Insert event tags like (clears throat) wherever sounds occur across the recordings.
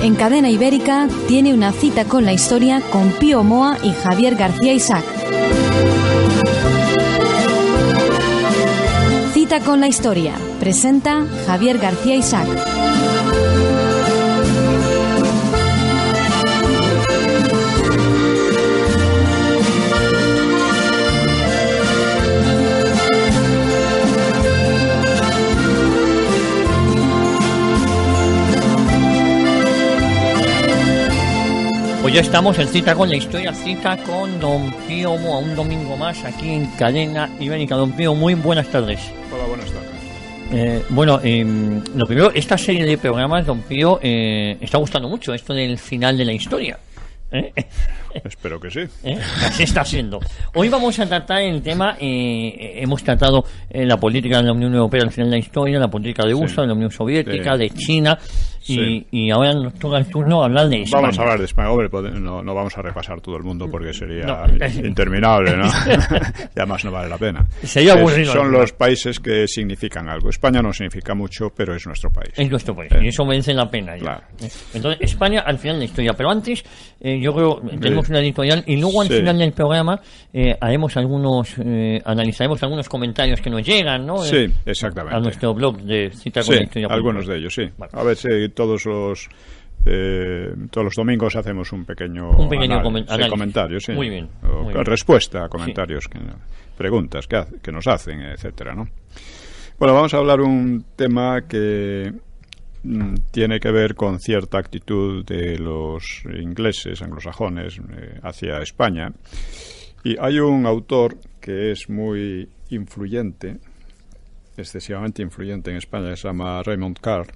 En Cadena Ibérica tiene una cita con la historia con Pío Moa y Javier García Isaac. Cita con la historia. Presenta Javier García Isaac. Pues ya estamos en cita con la historia, cita con Don Pío a un domingo más aquí en Cadena Ibérica. Don Pío, muy buenas tardes. Hola, buenas tardes. Eh, bueno, em, lo primero, esta serie de programas, Don Pío, eh, está gustando mucho, esto del final de la historia. ¿eh? Espero que sí. (laughs) ¿Eh? Así está siendo. Hoy vamos a tratar el tema, eh, hemos tratado eh, la política de la Unión Europea al final de la historia, la política de USA, de la Unión Soviética, de China, y, ahora nos toca el turno hablar de España. Vamos a hablar de España, hombre, no, no vamos a repasar todo el mundo porque sería (laughs) interminable, ¿no? (laughs) ya más no vale la pena. Sería aburrido. son los países que significan algo. España no significa mucho, pero es nuestro país. Es nuestro país, y eso merece la pena. Entonces, España al final de la historia, pero antes, yo creo, tenemos una editorial y luego al final del programa eh, haremos algunos, eh, analizaremos algunos comentarios que nos llegan, ¿no? Eh, a nuestro blog de cita con Algunos de ellos, sí. A ver si todos los todos los domingos hacemos un pequeño, un comentario, Muy bien. respuesta a comentarios, preguntas que, que, nos hacen, etcétera, ¿no? Bueno, vamos a hablar un tema que Mm, tiene que ver con cierta actitud de los ingleses, anglosajones, eh, hacia España. Y hay un autor que es muy influyente, excesivamente influyente en España, se llama Raymond Carr.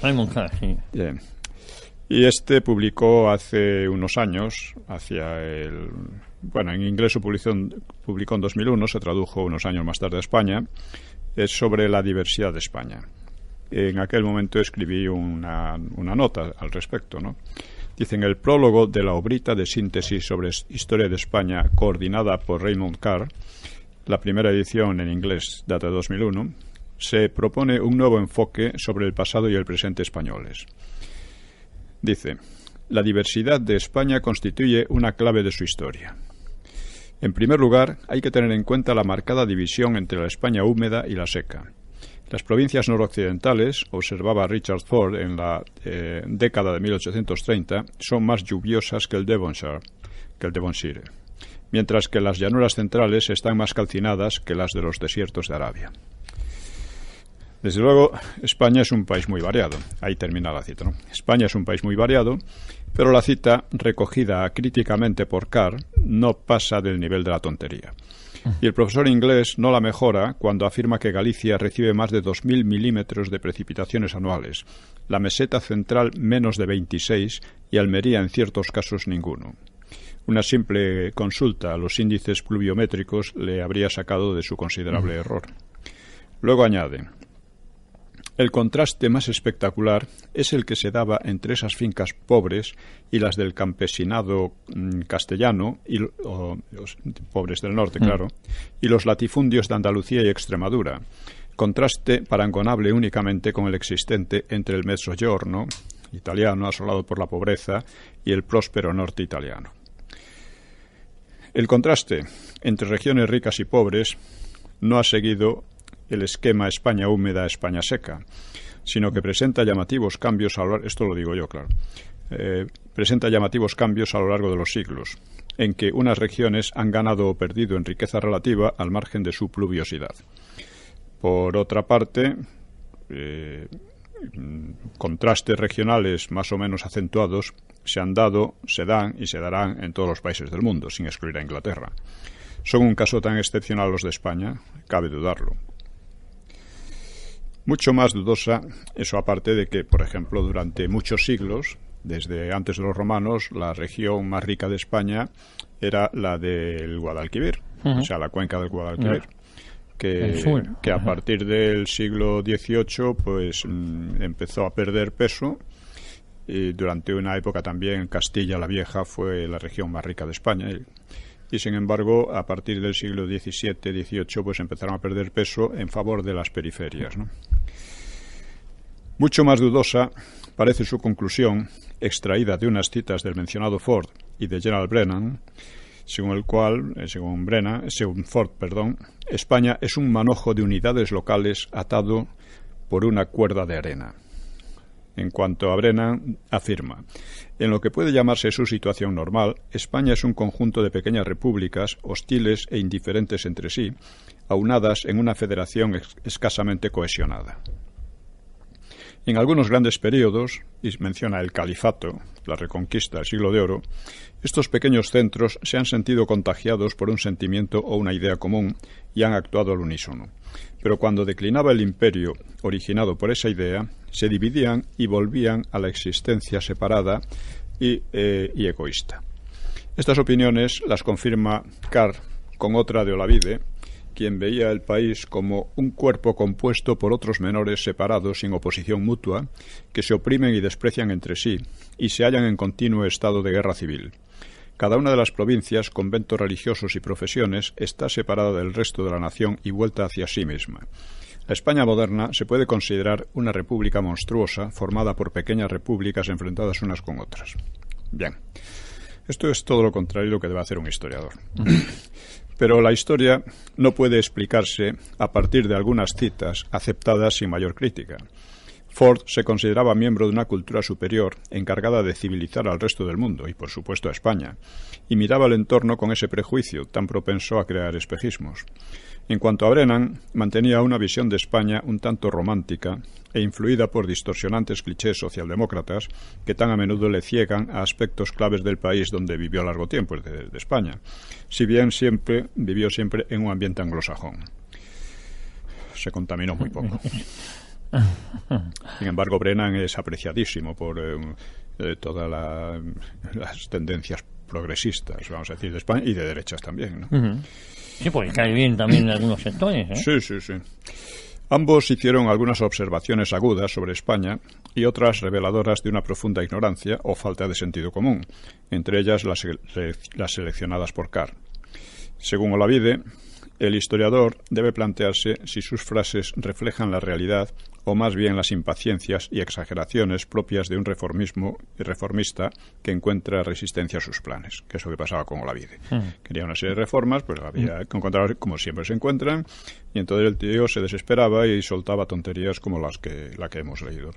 Raymond Carr, sí. Y este publicó hace unos años, hacia el. Bueno, en inglés su publicó en 2001, se tradujo unos años más tarde a España, es sobre la diversidad de España en aquel momento escribí una, nota al respecto, Dicen el prólogo de la obrita de síntesis sobre historia de España coordinada por Raymond Carr, la primera edición en inglés data de 2001, se propone un nuevo enfoque sobre el pasado y el presente españoles. Dice, la diversidad de España constituye una clave de su historia. En primer lugar, hay que tener en cuenta la marcada división entre la España húmeda y la seca las provincias noroccidentales, observaba Richard Ford en la eh, década de 1830, son más lluviosas que el Devonshire, que el Devonshire, mientras que las llanuras centrales están más calcinadas que las de los desiertos de Arabia. Desde luego, España es un país muy variado. Ahí termina la cita. España es un país muy variado, pero la cita, recogida críticamente por Carr, no pasa del nivel de la tontería. Y el profesor inglés no la mejora cuando afirma que Galicia recibe más de 2.000 milímetros de precipitaciones anuales, la meseta central menos de 26 y Almería en ciertos casos ninguno. Una simple consulta a los índices pluviométricos le habría sacado de su considerable error. Luego añade el contraste más espectacular es el que se daba entre esas fincas pobres y las del campesinado mm, castellano, y, los pobres del norte, mm. claro, y los latifundios de Andalucía y Extremadura. Contraste parangonable únicamente con el existente entre el mezzogiorno italiano asolado por la pobreza y el próspero norte italiano. El contraste entre regiones ricas y pobres no ha seguido el esquema España húmeda, España seca, sino que mm. presenta llamativos cambios a lo largo, esto lo digo yo, claro, eh, presenta llamativos cambios a lo largo de los siglos, en que unas regiones han ganado o perdido en riqueza relativa al margen de su pluviosidad. Por otra parte, eh, contrastes regionales más o menos acentuados se han dado, se dan y se darán en todos los países del mundo, sin excluir a Inglaterra. ¿Son un caso tan excepcional los de España? Cabe dudarlo mucho más dudosa, eso aparte de que, por ejemplo, durante muchos siglos, desde antes de los romanos, la región más rica de España era la del Guadalquivir, o sea, la cuenca del Guadalquivir. Que, que a partir del siglo XVIII pues mm, empezó a perder peso y durante una época también Castilla la Vieja fue la región más rica de España y sin embargo a partir del siglo XVII, XVIII pues empezaron a perder peso en favor de las periferias. Mucho más dudosa parece su conclusión, extraída de unas citas del mencionado Ford y de General Brennan, según el cual, eh, según Brennan, según Ford, perdón, España es un manojo de unidades locales atado por una cuerda de arena. En cuanto a Brennan, afirma En lo que puede llamarse su situación normal, España es un conjunto de pequeñas repúblicas, hostiles e indiferentes entre sí, aunadas en una federación escasamente cohesionada. En algunos grandes periodos, y menciona el califato, la reconquista, el siglo de oro, estos pequeños centros se han sentido contagiados por un sentimiento o una idea común y han actuado al unísono. Pero cuando declinaba el imperio originado por esa idea, se dividían y volvían a la existencia separada eh, y, egoísta. Estas opiniones las confirma Carr con otra de Olavide, quien veía el país como un cuerpo compuesto por otros menores separados sin oposición mutua, que se oprimen y desprecian entre sí y se hallan en continuo estado de guerra civil. Cada una de las provincias, conventos religiosos y profesiones está separada del resto de la nación y vuelta hacia sí misma. La España moderna se puede considerar una república monstruosa formada por pequeñas repúblicas enfrentadas unas con otras. Bien, esto es todo lo contrario de lo que debe hacer un historiador. Mm. Pero la historia no puede explicarse a partir de algunas citas aceptadas sin mayor crítica. Ford se consideraba miembro de una cultura superior encargada de civilizar al resto del mundo y, por supuesto, a España, y miraba el entorno con ese prejuicio tan propenso a crear espejismos. En cuanto a Brennan, mantenía una visión de España un tanto romántica e influida por distorsionantes clichés socialdemócratas que tan a menudo le ciegan a aspectos claves del país donde vivió largo tiempo, de, España, si bien siempre vivió siempre en un ambiente anglosajón. Se contaminó muy poco. Sin embargo, Brennan es apreciadísimo por eh, eh, todas las tendencias progresistas, vamos a decir, de España y de derechas también. Sí, porque cae bien también en algunos sectores. ¿eh? Sí, sí, sí. Ambos hicieron algunas observaciones agudas sobre España y otras reveladoras de una profunda ignorancia o falta de sentido común, entre ellas las, las seleccionadas por Carr. Según Olavide, el historiador debe plantearse si sus frases reflejan la realidad o más bien las impaciencias y exageraciones propias de un reformismo y reformista que encuentra resistencia a sus planes, que es que pasaba con Olavide. Hmm. Quería una serie de reformas, pues había que hmm. como siempre se encuentran, y entonces el tío se desesperaba y soltaba tonterías como las que, la que hemos leído.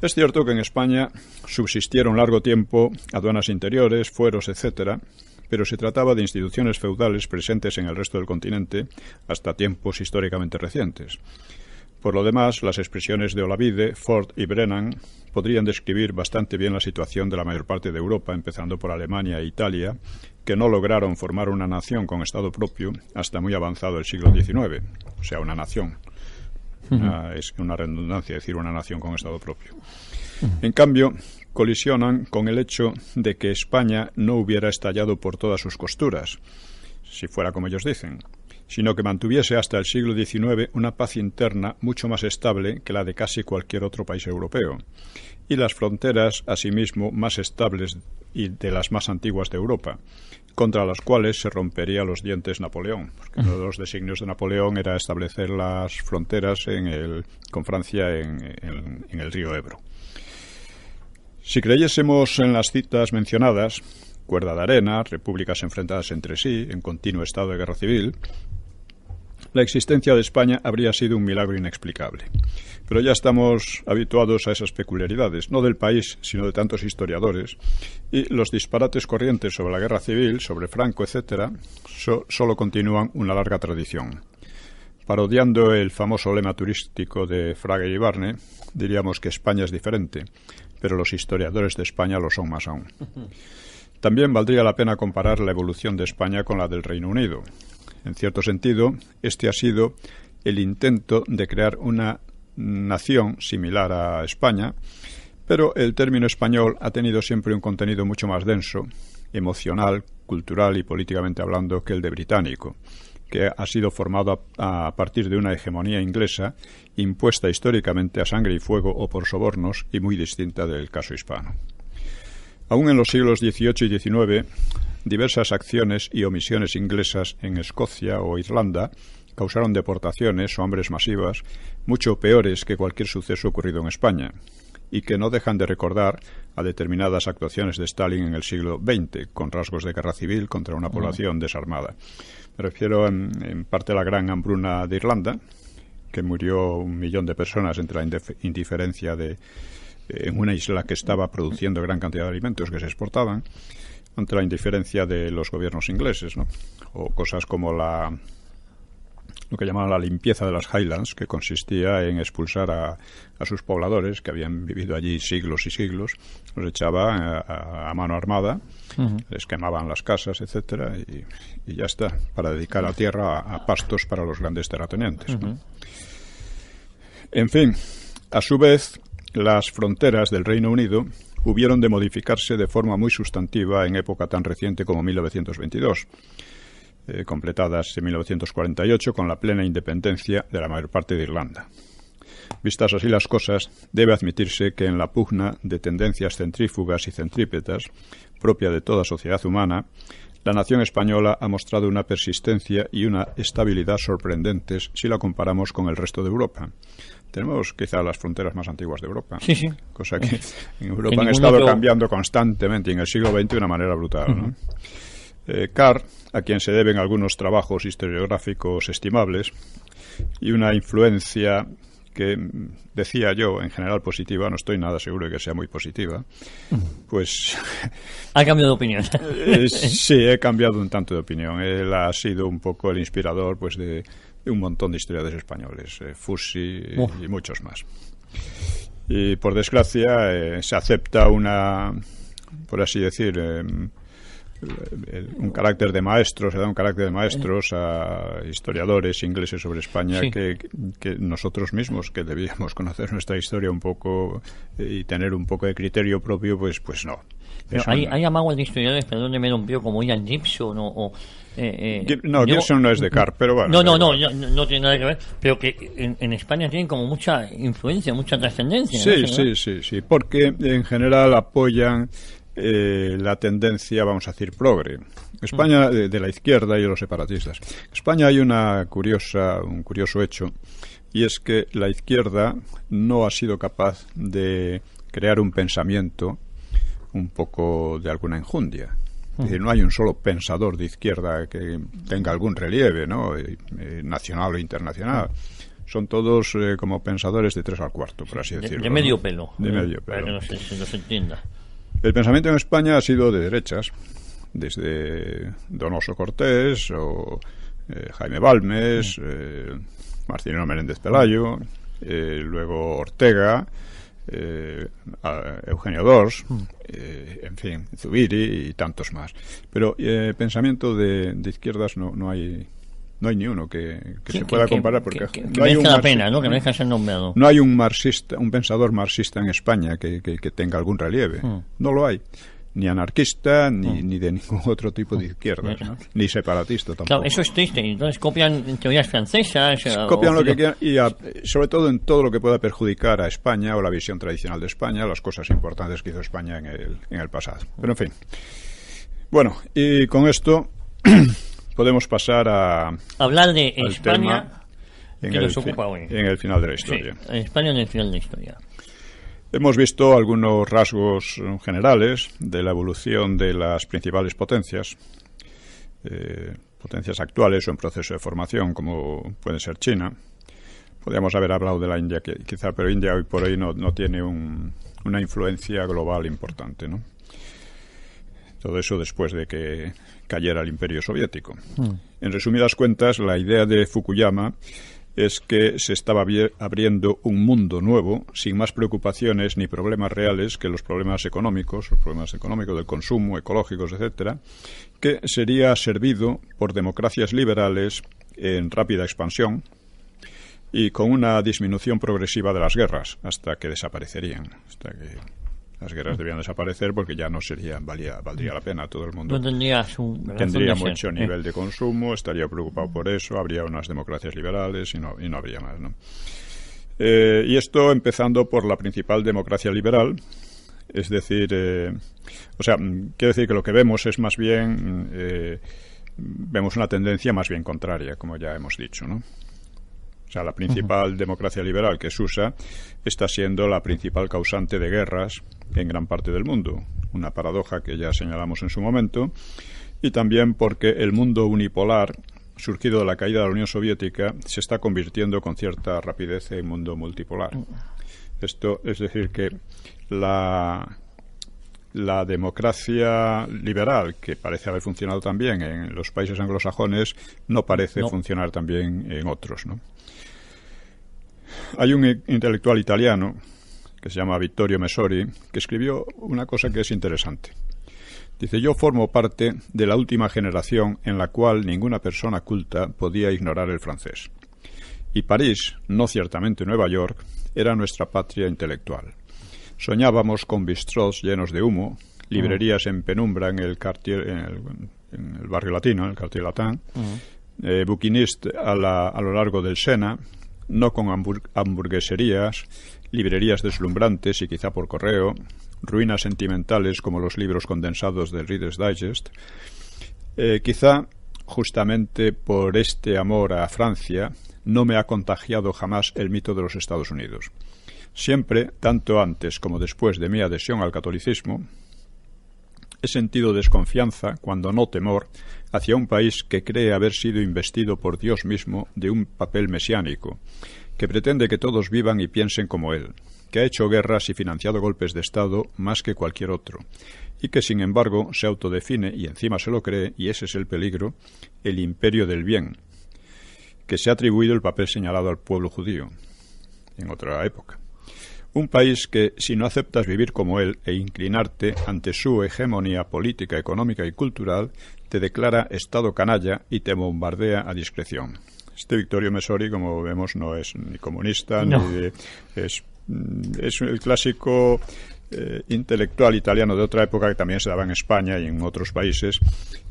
Es cierto que en España subsistieron largo tiempo aduanas interiores, fueros, etcétera, pero se trataba de instituciones feudales presentes en el resto del continente hasta tiempos históricamente recientes. Por lo demás, las expresiones de Olavide, Ford y Brennan podrían describir bastante bien la situación de la mayor parte de Europa, empezando por Alemania e Italia, que no lograron formar una nación con Estado propio hasta muy avanzado el siglo XIX, o sea, una nación. Ah, es una redundancia decir una nación con Estado propio. En cambio, colisionan con el hecho de que España no hubiera estallado por todas sus costuras, si fuera como ellos dicen, sino que mantuviese hasta el siglo XIX una paz interna mucho más estable que la de casi cualquier otro país europeo, y las fronteras, asimismo, más estables y de las más antiguas de Europa, contra las cuales se rompería los dientes Napoleón, porque uno de los designios de Napoleón era establecer las fronteras en el, con Francia en el río Ebro. Si creyésemos en las citas mencionadas, cuerda de arena, repúblicas enfrentadas entre sí, en continuo estado de guerra civil, la existencia de España habría sido un milagro inexplicable. Pero ya estamos habituados a esas peculiaridades, no del país, sino de tantos historiadores, y los disparates corrientes sobre la guerra civil, sobre Franco, etc., solo continúan una larga tradición. Parodiando el famoso lema turístico de Fraga y Barne, diríamos que España es diferente, pero los historiadores de España lo son más aún. También valdría la pena comparar la evolución de España con la del Reino Unido. En cierto sentido, este ha sido el intento de crear una nación similar a España, pero el término español ha tenido siempre un contenido mucho más denso, emocional, cultural y políticamente hablando que el de británico que ha sido formado a, partir de una hegemonía inglesa impuesta históricamente a sangre y fuego o por sobornos y muy distinta del caso hispano. Aún en los siglos XVIII y XIX, diversas acciones y omisiones inglesas en Escocia o Irlanda causaron deportaciones o hambres masivas mucho peores que cualquier suceso ocurrido en España y que no dejan de recordar a determinadas actuaciones de Stalin en el siglo XX, con rasgos de guerra civil contra una población desarmada. Me refiero en, parte a la gran hambruna de Irlanda, que murió un millón de personas entre la indiferencia de eh, en una isla que estaba produciendo gran cantidad de alimentos que se exportaban, ante la indiferencia de los gobiernos ingleses, o cosas como la lo que llamaban la limpieza de las Highlands, que consistía en expulsar a, sus pobladores, que habían vivido allí siglos y siglos, los echaba a, mano armada, les quemaban las casas, etcétera, y, ya está, para dedicar la tierra a, pastos para los grandes terratenientes. En fin, a su vez, las fronteras del Reino Unido hubieron de modificarse de forma muy sustantiva en época tan reciente como 1922 eh, completadas en 1948 con la plena independencia de la mayor parte de Irlanda. Vistas así las cosas, debe admitirse que en la pugna de tendencias centrífugas y centrípetas, propia de toda sociedad humana, la nación española ha mostrado una persistencia y una estabilidad sorprendentes si la comparamos con el resto de Europa. Tenemos quizá las fronteras más antiguas de Europa, cosa que (laughs) en Europa han estado cambiando constantemente y en el siglo XX de una manera brutal. Eh, Carr, a quien se deben algunos trabajos historiográficos estimables, y una influencia que mm, decía yo en general positiva, no estoy nada seguro de que sea muy positiva, pues... (laughs) Ha cambiado de opinión. (laughs) Eh, sí, he cambiado un tanto de opinión. Él ha sido un poco el inspirador pues de, un montón de historiadores españoles, eh, Fusi y muchos más. Y por desgracia se acepta una, por así decir, em, un carácter de maestro, se da un carácter de maestros a historiadores ingleses sobre España que, nosotros mismos, que debíamos conocer nuestra historia un poco eh, y tener un poco de criterio propio, pues, pues no. hay, de historiadores, perdón me rompió como Ian Gibson o... Eh, eh, no, Gibson no es de pero bueno. No, no, no, no, tiene nada que ver, pero que en, en España tienen como mucha influencia, mucha trascendencia. Sí, sí, sí, sí, porque en general apoyan eh, la tendencia, vamos a decir, progre. España, mm. de, la izquierda y los separatistas. España hay una curiosa, un curioso hecho, y es que la izquierda no ha sido capaz de crear un pensamiento un poco de alguna enjundia. Mm. no hay un solo pensador de izquierda que tenga algún relieve, ¿no? Eh, eh, nacional o internacional son todos como pensadores de tres al cuarto, por así decirlo. De, medio pelo. De medio pelo. se, entienda. El pensamiento en España ha sido de derechas, desde Donoso Cortés o eh, Jaime Balmes, sí. eh, Pelayo, eh, luego Ortega, eh, Eugenio Dors, mm. en fin, Zubiri y tantos más. Pero pensamiento de, de izquierdas no, no hay no hay ni uno que, se pueda comparar porque no hay pena, ¿no? Que ser nombrado. No hay un marxista, un pensador marxista en España que, tenga algún relieve. Hmm. No lo hay ni anarquista ni, hmm. de ningún otro tipo de hmm. izquierda, ni separatista tampoco. Claro, eso es triste. Entonces copian teorías francesas. Copian lo que quieran y sobre todo en todo lo que pueda perjudicar a España o la visión tradicional de España, las cosas importantes que hizo España en el pasado. Pero en fin. Bueno, y con esto. (clears throat) podemos pasar a hablar de España en, el, final de la historia. España en el final de la historia. Hemos visto algunos rasgos generales de la evolución de las principales potencias, eh, potencias actuales o en proceso de formación, como puede ser China. Podríamos haber hablado de la India quizá, pero India hoy por hoy no, tiene una influencia global importante. Todo eso después de que cayera el imperio soviético. Hmm. En resumidas cuentas, la idea de Fukuyama es que se estaba abriendo un mundo nuevo, sin más preocupaciones ni problemas reales que los problemas económicos, los problemas económicos del consumo, ecológicos, etcétera, que sería servido por democracias liberales en rápida expansión y con una disminución progresiva de las guerras hasta que desaparecerían, hasta que las guerras debían desaparecer porque ya no sería valía, valdría la pena. Todo el mundo tendría, mucho eh. nivel de consumo, estaría preocupado por eso, habría unas democracias liberales y no, y no habría más. ¿no? Eh, y esto empezando por la principal democracia liberal, es decir, eh, o sea, mm, quiero decir que lo que vemos es más bien, mm, vemos una tendencia más bien contraria, como ya hemos dicho, ¿no? O sea, la principal democracia liberal, que es USA, está siendo la principal causante de guerras en gran parte del mundo, una paradoja que ya señalamos en su momento, y también porque el mundo unipolar surgido de la caída de la Unión Soviética se está convirtiendo con cierta rapidez en mundo multipolar. Esto es decir que la la democracia liberal, que parece haber funcionado también en los países anglosajones, no parece funcionar también en otros. Hay un intelectual italiano que se llama Vittorio Messori, que escribió una cosa que es interesante. Dice, yo formo parte de la última generación en la cual ninguna persona culta podía ignorar el francés. Y París, no ciertamente Nueva York, era nuestra patria intelectual. Soñábamos con bistrots llenos de humo, librerías en penumbra en el, en el, barrio latino, el cartier latin... Eh, a, a, lo largo del Sena, no con hamburgueserías, librerías deslumbrantes y quizá por correo, ruinas sentimentales como los libros condensados del Reader's Digest, eh, quizá justamente por este amor a Francia no me ha contagiado jamás el mito de los Estados Unidos. Siempre, tanto antes como después de mi adhesión al catolicismo, he sentido desconfianza, cuando no temor, hacia un país que cree haber sido investido por Dios mismo de un papel mesiánico, que pretende que todos vivan y piensen como él, que ha hecho guerras y financiado golpes de Estado más que cualquier otro, y que sin embargo se autodefine y encima se lo cree, y ese es el peligro, el imperio del bien, que se ha atribuido el papel señalado al pueblo judío, en otra época. Un país que, si no aceptas vivir como él e inclinarte ante su hegemonía política, económica y cultural, te declara Estado canalla y te bombardea a discreción. Este Victorio Messori, como vemos, no es ni comunista, ni mm, es, el clásico eh, intelectual italiano de otra época que también se daba en España y en otros países,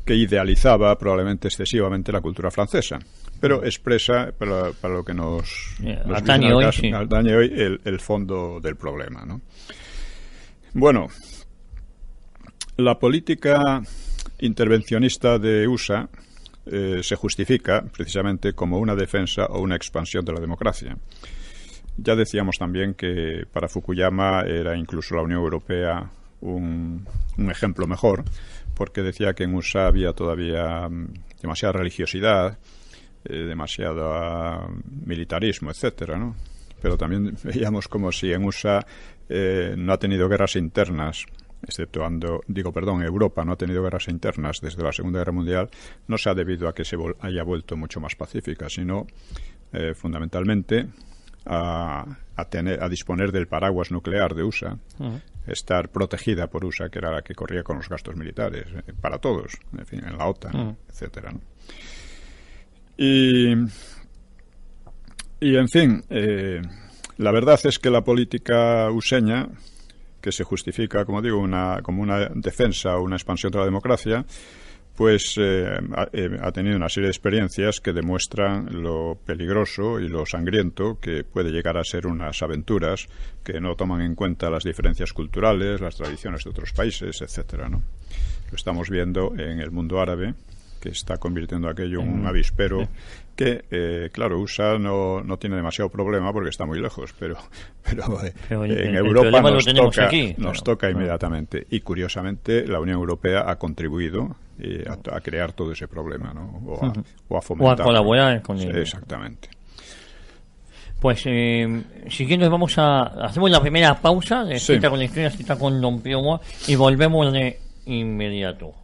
que idealizaba probablemente excesivamente la cultura francesa, pero expresa para, lo que nos, eh, daña hoy, el, el, fondo del problema. ¿no? Bueno, la política intervencionista de USA eh, se justifica precisamente como una defensa o una expansión de la democracia. Ya decíamos también que para Fukuyama era incluso la Unión Europea un, ejemplo mejor, porque decía que en USA había todavía mm, demasiada religiosidad, eh, demasiado ah, militarismo, etcétera, Pero también (laughs) veíamos como si en USA eh, no ha tenido guerras internas excepto cuando, digo, perdón, Europa no ha tenido guerras internas desde la Segunda Guerra Mundial, no se ha debido a que se haya vuelto mucho más pacífica, sino eh, fundamentalmente a, tener, a disponer del paraguas nuclear de USA, estar protegida por USA, que era la que corría con los gastos militares, eh, para todos, en fin, en la OTAN, etcétera. Y, y, en fin, eh, la verdad es que la política useña que se justifica, como digo, una, como una defensa o una expansión de la democracia, pues eh, eh, ha, tenido una serie de experiencias que demuestran lo peligroso y lo sangriento que puede llegar a ser unas aventuras que no toman en cuenta las diferencias culturales, las tradiciones de otros países, etcétera. Lo estamos viendo en el mundo árabe, que está convirtiendo aquello en un avispero que, eh, claro, USA no, no, tiene demasiado problema porque está muy lejos, pero, (laughs) pero, eh, en Europa nos, toca, nos toca inmediatamente. Y curiosamente, la Unión Europea ha contribuido eh, a, crear todo ese problema, ¿no? O a, fomentar. O a colaborar con ellos. Exactamente. Pues eh, si vamos a hacemos la primera pausa de cita con la historia, cita con Don Pío y volvemos de inmediato.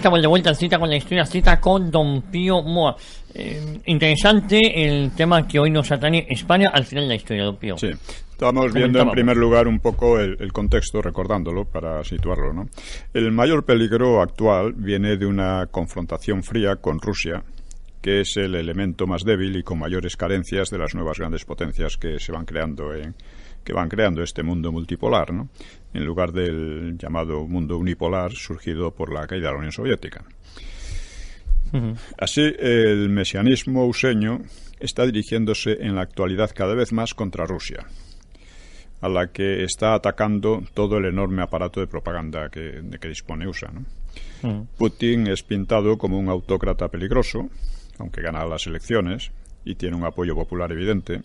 estamos de vuelta en cita con la historia, cita con Don Pío Moa. Eh, interesante el tema que hoy nos atañe España al final de la historia, Don Pío. Sí. Estamos viendo en primer lugar un poco el, el, contexto, recordándolo para situarlo. ¿no? El mayor peligro actual viene de una confrontación fría con Rusia, que es el elemento más débil y con mayores carencias de las nuevas grandes potencias que se van creando en, que van creando este mundo multipolar, ¿no? en lugar del llamado mundo unipolar surgido por la caída de la Unión Soviética. Así, el mesianismo useño está dirigiéndose en la actualidad cada vez más contra Rusia, a la que está atacando todo el enorme aparato de propaganda que, que dispone USA. Putin es pintado como un autócrata peligroso, aunque gana las elecciones y tiene un apoyo popular evidente.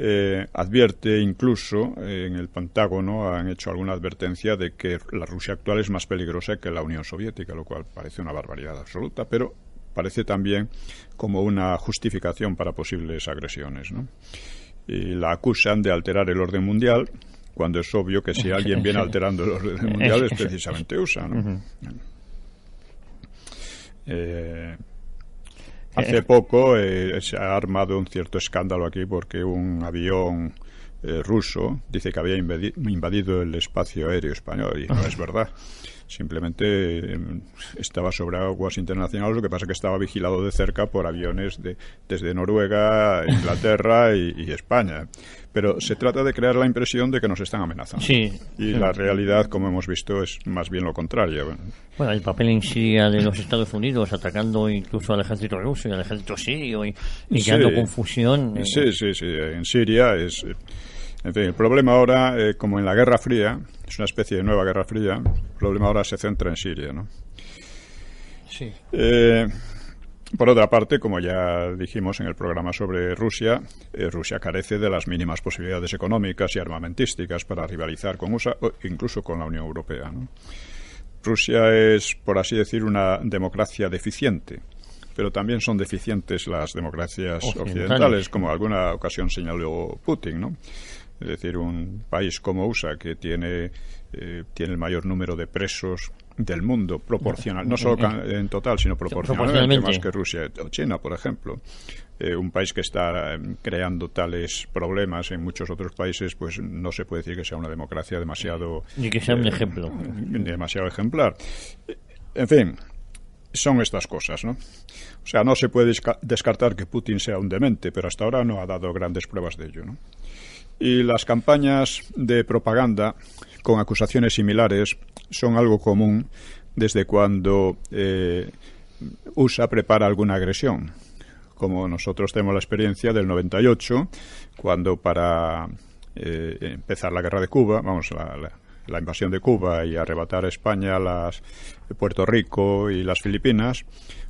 Eh, advierte incluso eh, en el Pentágono han hecho alguna advertencia de que la Rusia actual es más peligrosa que la Unión Soviética, lo cual parece una barbaridad absoluta, pero parece también como una justificación para posibles agresiones. Y la acusan de alterar el orden mundial cuando es obvio que si alguien viene alterando el orden (laughs) mundial es precisamente USA. Eh, Hace eh. poco eh, se ha armado un cierto escándalo aquí porque un avión eh, ruso dice que había invadido el espacio aéreo español y no ah. es verdad. Simplemente em, estaba sobre aguas internacionales, lo que pasa es que estaba vigilado de cerca por aviones de, desde Noruega, Inglaterra (laughs) y, España pero se trata de crear la impresión de que nos están amenazando. y la realidad, como hemos visto, es más bien lo contrario. Bueno, el papel en Siria de los Estados Unidos, atacando incluso al ejército ruso y al ejército sirio y, creando confusión. Sí, sí, sí. En Siria es. Eh, en fin, el problema ahora, eh, como en la Guerra Fría, es una especie de nueva Guerra Fría. El problema ahora se centra en Siria, ¿no? Sí. Eh, por otra parte, como ya dijimos en el programa sobre Rusia, eh, Rusia carece de las mínimas posibilidades económicas y armamentísticas para rivalizar con USA o incluso con la Unión Europea. Rusia es, por así decir, una democracia deficiente, pero también son deficientes las democracias occidentales, como alguna ocasión señaló Putin. ¿no? Es decir, un país como USA, que tiene, eh, tiene el mayor número de presos del mundo, proporcional, no solo en total, sino proporcionalmente, más que Rusia o China, por ejemplo. Eh, un país que está em, creando tales problemas en muchos otros países, pues no se puede decir que sea una democracia demasiado. Ni que sea un eh, ejemplo. (laughs) Demasiado ejemplar. En fin, son estas cosas, ¿no? O sea, no se puede descartar que Putin sea un demente, pero hasta ahora no ha dado grandes pruebas de ello, ¿no? Y las campañas de propaganda con acusaciones similares son algo común desde cuando eh, USA prepara alguna agresión, como nosotros tenemos la experiencia del 98, cuando para eh, empezar la guerra de Cuba, vamos, la, la, invasión de Cuba y arrebatar a España, las, Puerto Rico y las Filipinas,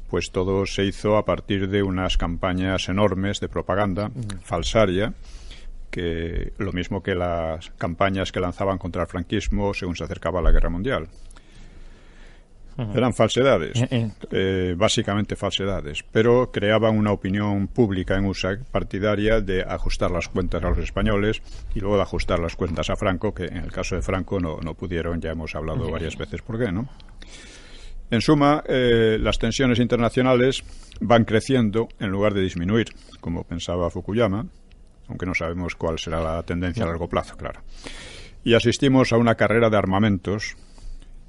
pues todo se hizo a partir de unas campañas enormes de propaganda falsaria que lo mismo que las campañas que lanzaban contra el franquismo según se acercaba a la guerra mundial. Eran falsedades, eh, eh, eh, básicamente falsedades, pero creaban una opinión pública en USA partidaria de ajustar las cuentas a los españoles y luego de ajustar las cuentas a Franco, que en el caso de Franco no, no pudieron, ya hemos hablado varias veces por qué, ¿no? En suma, las tensiones internacionales van creciendo en lugar de disminuir, como pensaba Fukuyama, aunque no sabemos cuál será la tendencia a mm. largo plazo, claro. Y asistimos a una carrera de armamentos,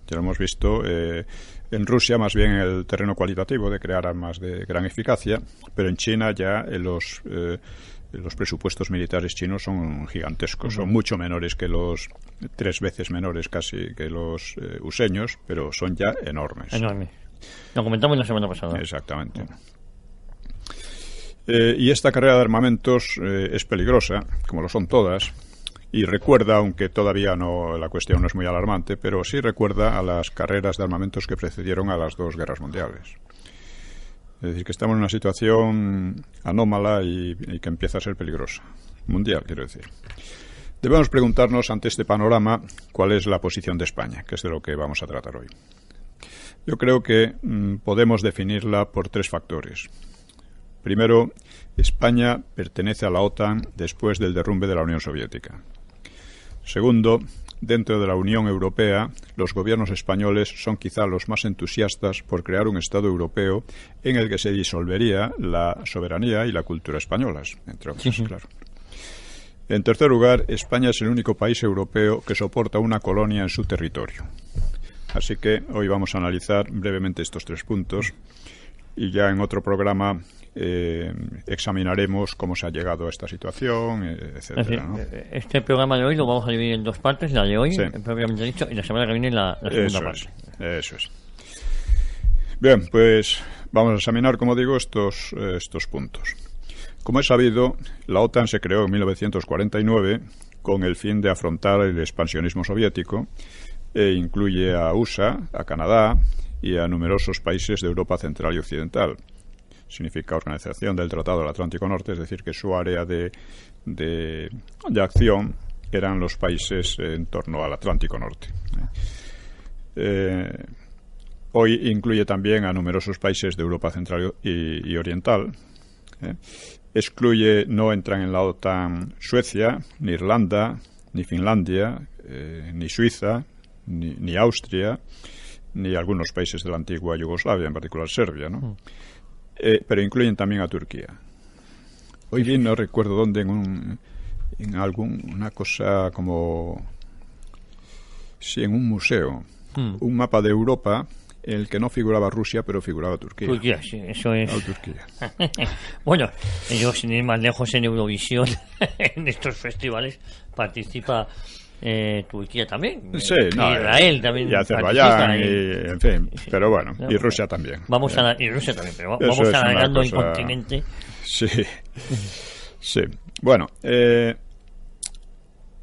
ya lo hemos visto, eh, en Rusia más bien el terreno cualitativo de crear armas de gran eficacia, pero en China ya eh, los... Eh, los presupuestos militares chinos son gigantescos, son mucho menores que los, tres veces menores casi que los useños, pero son ya enormes. Enorme. Lo comentamos la semana pasada. Exactamente. Eh, y esta carrera de armamentos eh, es peligrosa, como lo son todas, y recuerda, aunque todavía no la cuestión no es muy alarmante, pero sí recuerda a las carreras de armamentos que precedieron a las dos guerras mundiales. Es decir, que estamos en una situación anómala y, que empieza a ser peligrosa. Mundial, quiero decir. Debemos preguntarnos ante este panorama cuál es la posición de España, que es de lo que vamos a tratar hoy. Yo creo que mm, podemos definirla por tres factores. Primero, España pertenece a la OTAN después del derrumbe de la Unión Soviética. Segundo, dentro de la Unión Europea, los gobiernos españoles son quizá los más entusiastas por crear un Estado europeo en el que se disolvería la soberanía y la cultura españolas, entre otras, En tercer lugar, España es el único país europeo que soporta una colonia en su territorio. Así que hoy vamos a analizar brevemente estos tres puntos y ya en otro programa eh, examinaremos cómo se ha llegado a esta situación, eh, etcétera. Eh, este programa de hoy lo vamos a dividir en dos partes, la de hoy, propiamente dicho, y la semana que viene la, segunda parte. eso es. Bien, pues vamos a examinar, como digo, estos, eh, estos puntos. Como es sabido, la OTAN se creó en 1949 con el fin de afrontar el expansionismo soviético e incluye a USA, a Canadá y a numerosos países de Europa Central y Occidental significa Organización del Tratado del Atlántico Norte, es decir, que su área de, de, acción eran los países en torno al Atlántico Norte. Eh, hoy incluye también a numerosos países de Europa Central y, Oriental. Eh, excluye, no entran en la OTAN Suecia, ni Irlanda, ni Finlandia, eh, ni Suiza, ni, ni, Austria, ni algunos países de la antigua Yugoslavia, en particular Serbia. ¿no? Mm. Eh, pero incluyen también a Turquía. Hoy bien, no recuerdo dónde, en, algún, una cosa como... Sí, en un museo. Hmm. Un mapa de Europa en el que no figuraba Rusia, pero figuraba Turquía. Turquía, sí, eso es. (laughs) bueno, yo sin ir más lejos en Eurovisión, (laughs) en estos festivales, participa eh, Turquía también, sí, eh, no, eh, Israel también, y Azerbaiyán, en fin, pero bueno, y Rusia también. Vamos a y eh, Rusia también, pero vamos a el continente. Sí, sí. Bueno,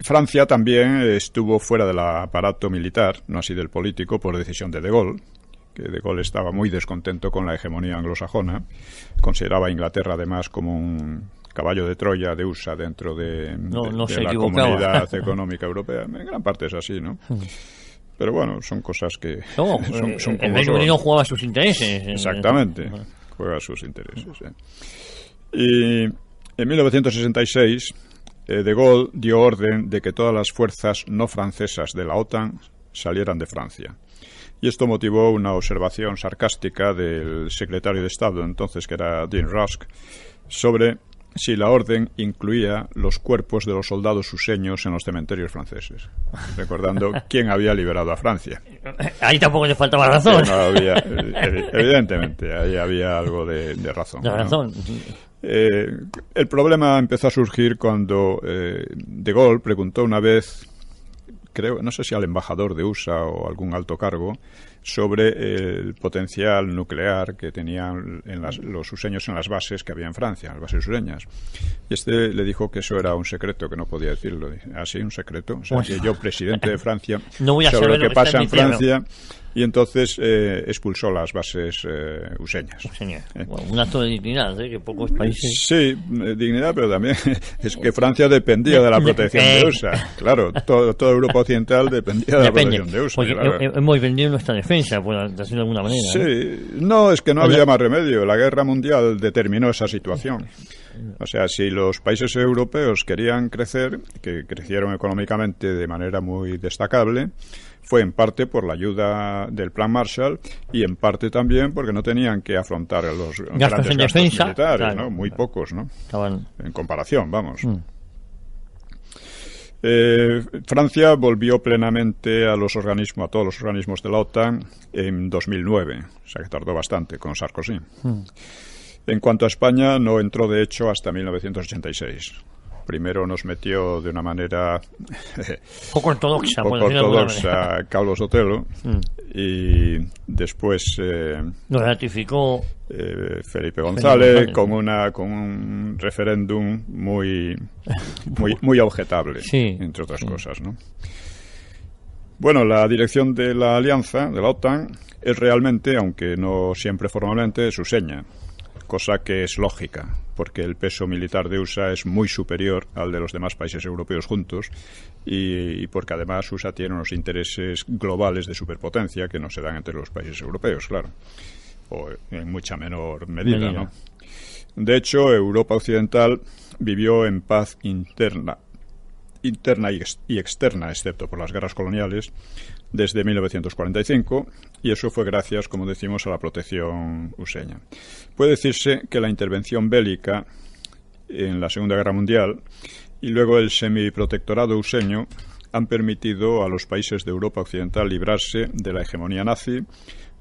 Francia también estuvo fuera del aparato militar, no así del político, por decisión de De Gaulle que De Gaulle estaba muy descontento con la hegemonía anglosajona, consideraba a Inglaterra además como un caballo de Troya de USA dentro de, la comunidad (laughs) económica europea. En gran parte es así, ¿no? Hmm. Pero bueno, son cosas que. No, eh, el Reino Unido juega sus intereses. Eh. Exactamente, juega sus intereses. Eh. Y en 1966, De Gaulle dio orden de que todas las fuerzas no francesas de la OTAN salieran de Francia. Y esto motivó una observación sarcástica del secretario de Estado entonces, que era Dean Rusk, sobre si la orden incluía los cuerpos de los soldados suseños en los cementerios franceses, recordando (laughs) quién había liberado a Francia. Ahí tampoco le faltaba razón. evidentemente, ahí había algo de, razón. razón. Eh, el problema empezó a surgir cuando eh, De Gaulle preguntó una vez, creo, no sé si al embajador de USA o algún alto cargo, sobre el potencial nuclear que tenían en los useños en las bases que había en Francia, las bases useñas Y este le dijo que eso era un secreto, que no podía decirlo. Así, ah, un secreto. yo, presidente de Francia, (laughs) sobre lo que, pasa en Francia. Y entonces eh, expulsó las bases eh, useñas. Eh. un acto de dignidad, que pocos países. Sí, dignidad, pero también (laughs) es que Francia dependía de la (laughs) protección de USA. Claro, todo, toda Europa Occidental dependía de la protección de USA. Pues, hemos vendido nuestra defensa. Pues, sí, ¿eh? ¿no? es que no había más remedio. La guerra mundial determinó esa situación. O sea, si los países europeos querían crecer, que crecieron económicamente de manera muy destacable, fue en parte por la ayuda del Plan Marshall y en parte también porque no tenían que afrontar los gastos grandes militares, Muy pocos, ¿no? En comparación, vamos. Mm. Eh, Francia volvió plenamente a los organismos, a todos los organismos de la OTAN en 2009, o sea que tardó bastante con Sarkozy. Hmm. En cuanto a España, no entró de hecho hasta 1986. Primero nos metió de una manera (laughs) poco ortodoxa, Carlos Otelo mm. y después eh, ratificó eh, Felipe González, con una con un referéndum muy (laughs) muy objetable, entre otras mm. cosas, ¿no? Bueno, la dirección de la alianza, de la OTAN, es realmente, aunque no siempre formalmente, su seña cosa que es lógica, porque el peso militar de USA es muy superior al de los demás países europeos juntos y, porque además USA tiene unos intereses globales de superpotencia que no se dan entre los países europeos, claro, o en mucha menor medida, ¿no? De hecho, Europa Occidental vivió en paz interna interna y externa, excepto por las guerras coloniales, desde 1945 y eso fue gracias, como decimos, a la protección useña. Puede decirse que la intervención bélica en la Segunda Guerra Mundial y luego el semiprotectorado useño han permitido a los países de Europa Occidental librarse de la hegemonía nazi,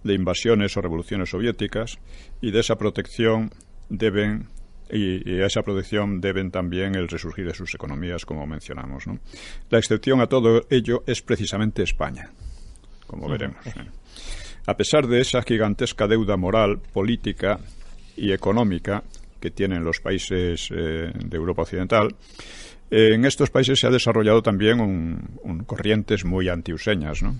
de invasiones o revoluciones soviéticas y de esa protección deben y, a esa protección deben también el resurgir de sus economías, como mencionamos. ¿no? La excepción a todo ello es precisamente España, como veremos. ¿eh? A pesar de esa gigantesca deuda moral, política y económica que tienen los países eh, de Europa Occidental, eh, en estos países se ha desarrollado también corrientes muy antiuseñas, ¿no?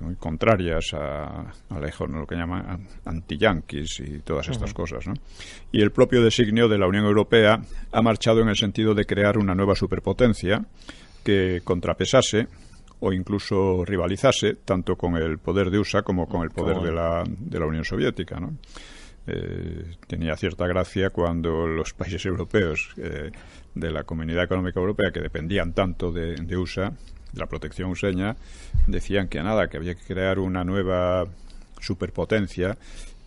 muy contrarias a, lo que llaman anti-yanquis y todas estas cosas. ¿no? Y el propio designio de la Unión Europea ha marchado en el sentido de crear una nueva superpotencia que contrapesase o incluso rivalizase tanto con el poder de USA como con el poder de la, de la Unión Soviética. Eh, tenía cierta gracia cuando los países europeos eh, de la Comunidad Económica Europea, que dependían tanto de, de USA, la protección useña, decían que nada, que había que crear una nueva superpotencia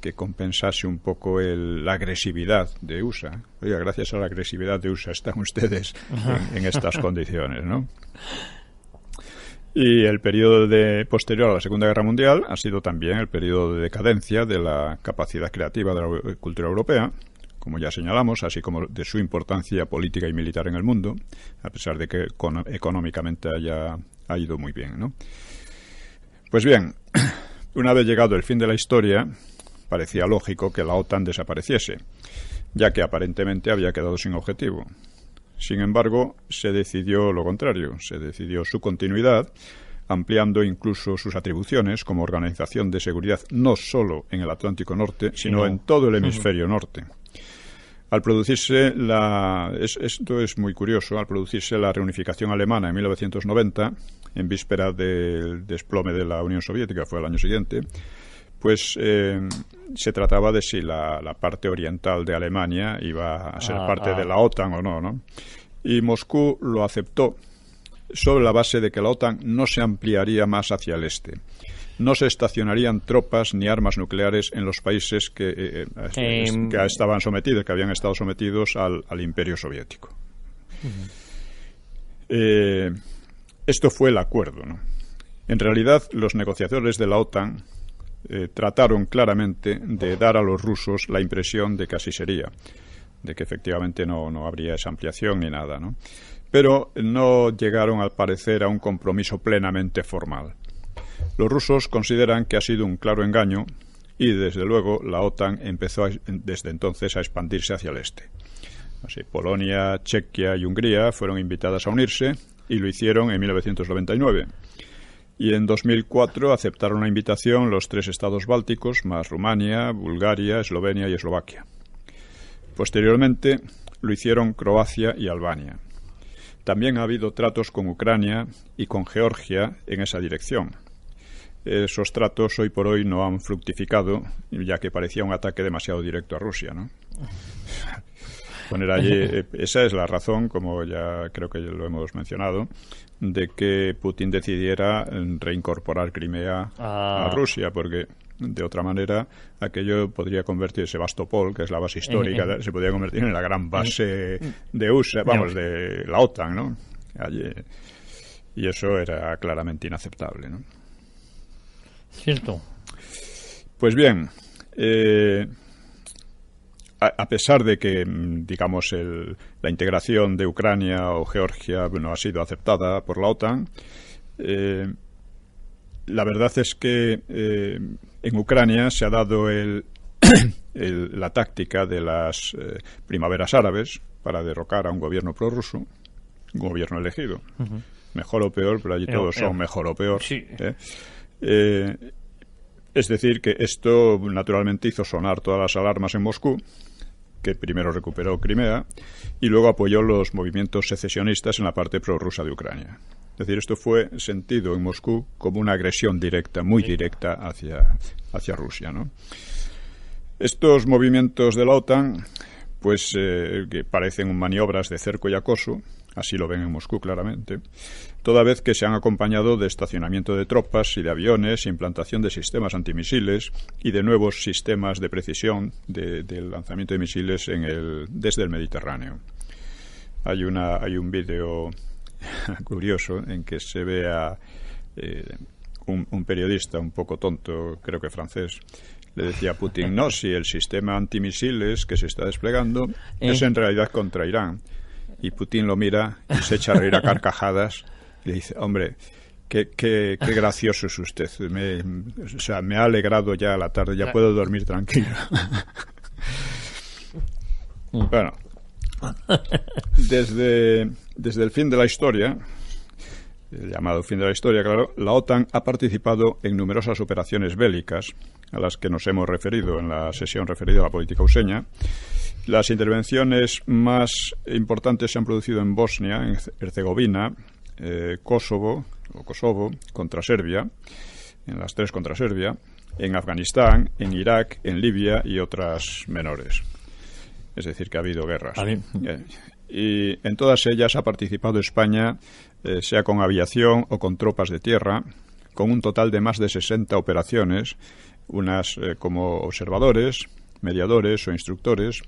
que compensase un poco la agresividad de USA. Oiga, gracias a la agresividad de USA están ustedes en, estas condiciones, ¿no? Y el periodo de, posterior a la Segunda Guerra Mundial ha sido también el periodo de decadencia de la capacidad creativa de la cultura europea, como ya señalamos, así como de su importancia política y militar en el mundo, a pesar de que económicamente haya ha ido muy bien. Pues bien, (clears throat) una vez llegado el fin de la historia, parecía lógico que la OTAN desapareciese, ya que aparentemente había quedado sin objetivo. Sin embargo, se decidió lo contrario, se decidió su continuidad, ampliando incluso sus atribuciones como organización de seguridad no solo en el Atlántico Norte, sino en todo el hemisferio norte. Al producirse la. esto es muy curioso. Al producirse la reunificación alemana en 1990, en víspera del desplome de la Unión Soviética, fue el año siguiente, pues eh, se trataba de si la, parte oriental de Alemania iba a ser ah, parte ah. de la OTAN o no, ¿no? Y Moscú lo aceptó sobre la base de que la OTAN no se ampliaría más hacia el este no se estacionarían tropas ni armas nucleares en los países que, eh, eh, este, eh, estaban sometidos, que habían estado sometidos al, imperio soviético. esto fue el acuerdo. En realidad, los negociadores de la OTAN trataron claramente de dar a los rusos la impresión de que así sería, de que efectivamente no, habría esa ampliación ni nada, Pero no llegaron, al parecer, a un compromiso plenamente formal. Los rusos consideran que ha sido un claro engaño y, desde luego, la OTAN empezó desde entonces a expandirse hacia el este. Así, Polonia, Chequia y Hungría fueron invitadas a unirse y lo hicieron en 1999. Y en 2004 aceptaron la invitación los tres estados bálticos, más Rumania, Bulgaria, Eslovenia y Eslovaquia. Posteriormente lo hicieron Croacia y Albania. También ha habido tratos con Ucrania y con Georgia en esa dirección esos tratos hoy por hoy no han fructificado, ya que parecía un ataque demasiado directo a Rusia, ¿no? (laughs) Poner allí, eh, esa es la razón, como ya creo que lo hemos mencionado, de que Putin decidiera eh, reincorporar Crimea a ah. Rusia, porque de otra manera, aquello podría convertirse, Sebastopol, que es la base eh, histórica, se podría convertir en la gran base de USA, vamos, de la OTAN, ¿no? y eso era claramente inaceptable, ¿no? Cierto. Pues bien, eh, a, pesar de que, mm, digamos, el, la integración de Ucrania o Georgia bueno, ha sido aceptada por la OTAN, eh, la verdad es que eh, en Ucrania se ha dado el, (coughs) la táctica de las primaveras árabes para derrocar a un gobierno prorruso, un gobierno elegido. Mejor o peor, pero allí todos son mejor o peor. Sí. Eh, es decir, que esto naturalmente hizo sonar todas las alarmas en Moscú, que primero recuperó Crimea y luego apoyó los movimientos secesionistas en la parte prorrusa de Ucrania. Es decir, esto fue sentido en Moscú como una agresión directa, muy directa hacia, hacia Rusia. Estos movimientos de la OTAN, pues eh, que parecen maniobras de cerco y acoso, así lo ven en Moscú claramente, toda vez que se han acompañado de estacionamiento de tropas y de aviones, implantación de sistemas antimisiles y de nuevos sistemas de precisión del lanzamiento de misiles en el, desde el Mediterráneo. Hay, una, hay un vídeo (laughs) curioso en que se ve a eh, un, periodista un poco tonto, creo que francés, le decía a Putin, no, si el sistema antimisiles que se está desplegando eh. es en realidad contra Irán. Y Putin lo mira y se echa a reír a (laughs) carcajadas le dice, hombre, Qué, gracioso es usted. Me, o sea, me ha alegrado ya la tarde, ya puedo dormir tranquilo. (laughs) bueno, desde, el fin de la historia, el llamado fin de la historia, claro, la OTAN ha participado en numerosas operaciones bélicas a las que nos hemos referido en la sesión referida a la política useña. Las intervenciones más importantes se han producido en Bosnia, en Herzegovina, eh, Kosovo o Kosovo contra Serbia, en las tres contra Serbia, en Afganistán, en Irak, en Libia y otras menores. Es decir, que ha habido guerras. Ah, eh, y en todas ellas ha participado España, eh, sea con aviación o con tropas de tierra, con un total de más de 60 operaciones, unas como observadores, mediadores o instructores,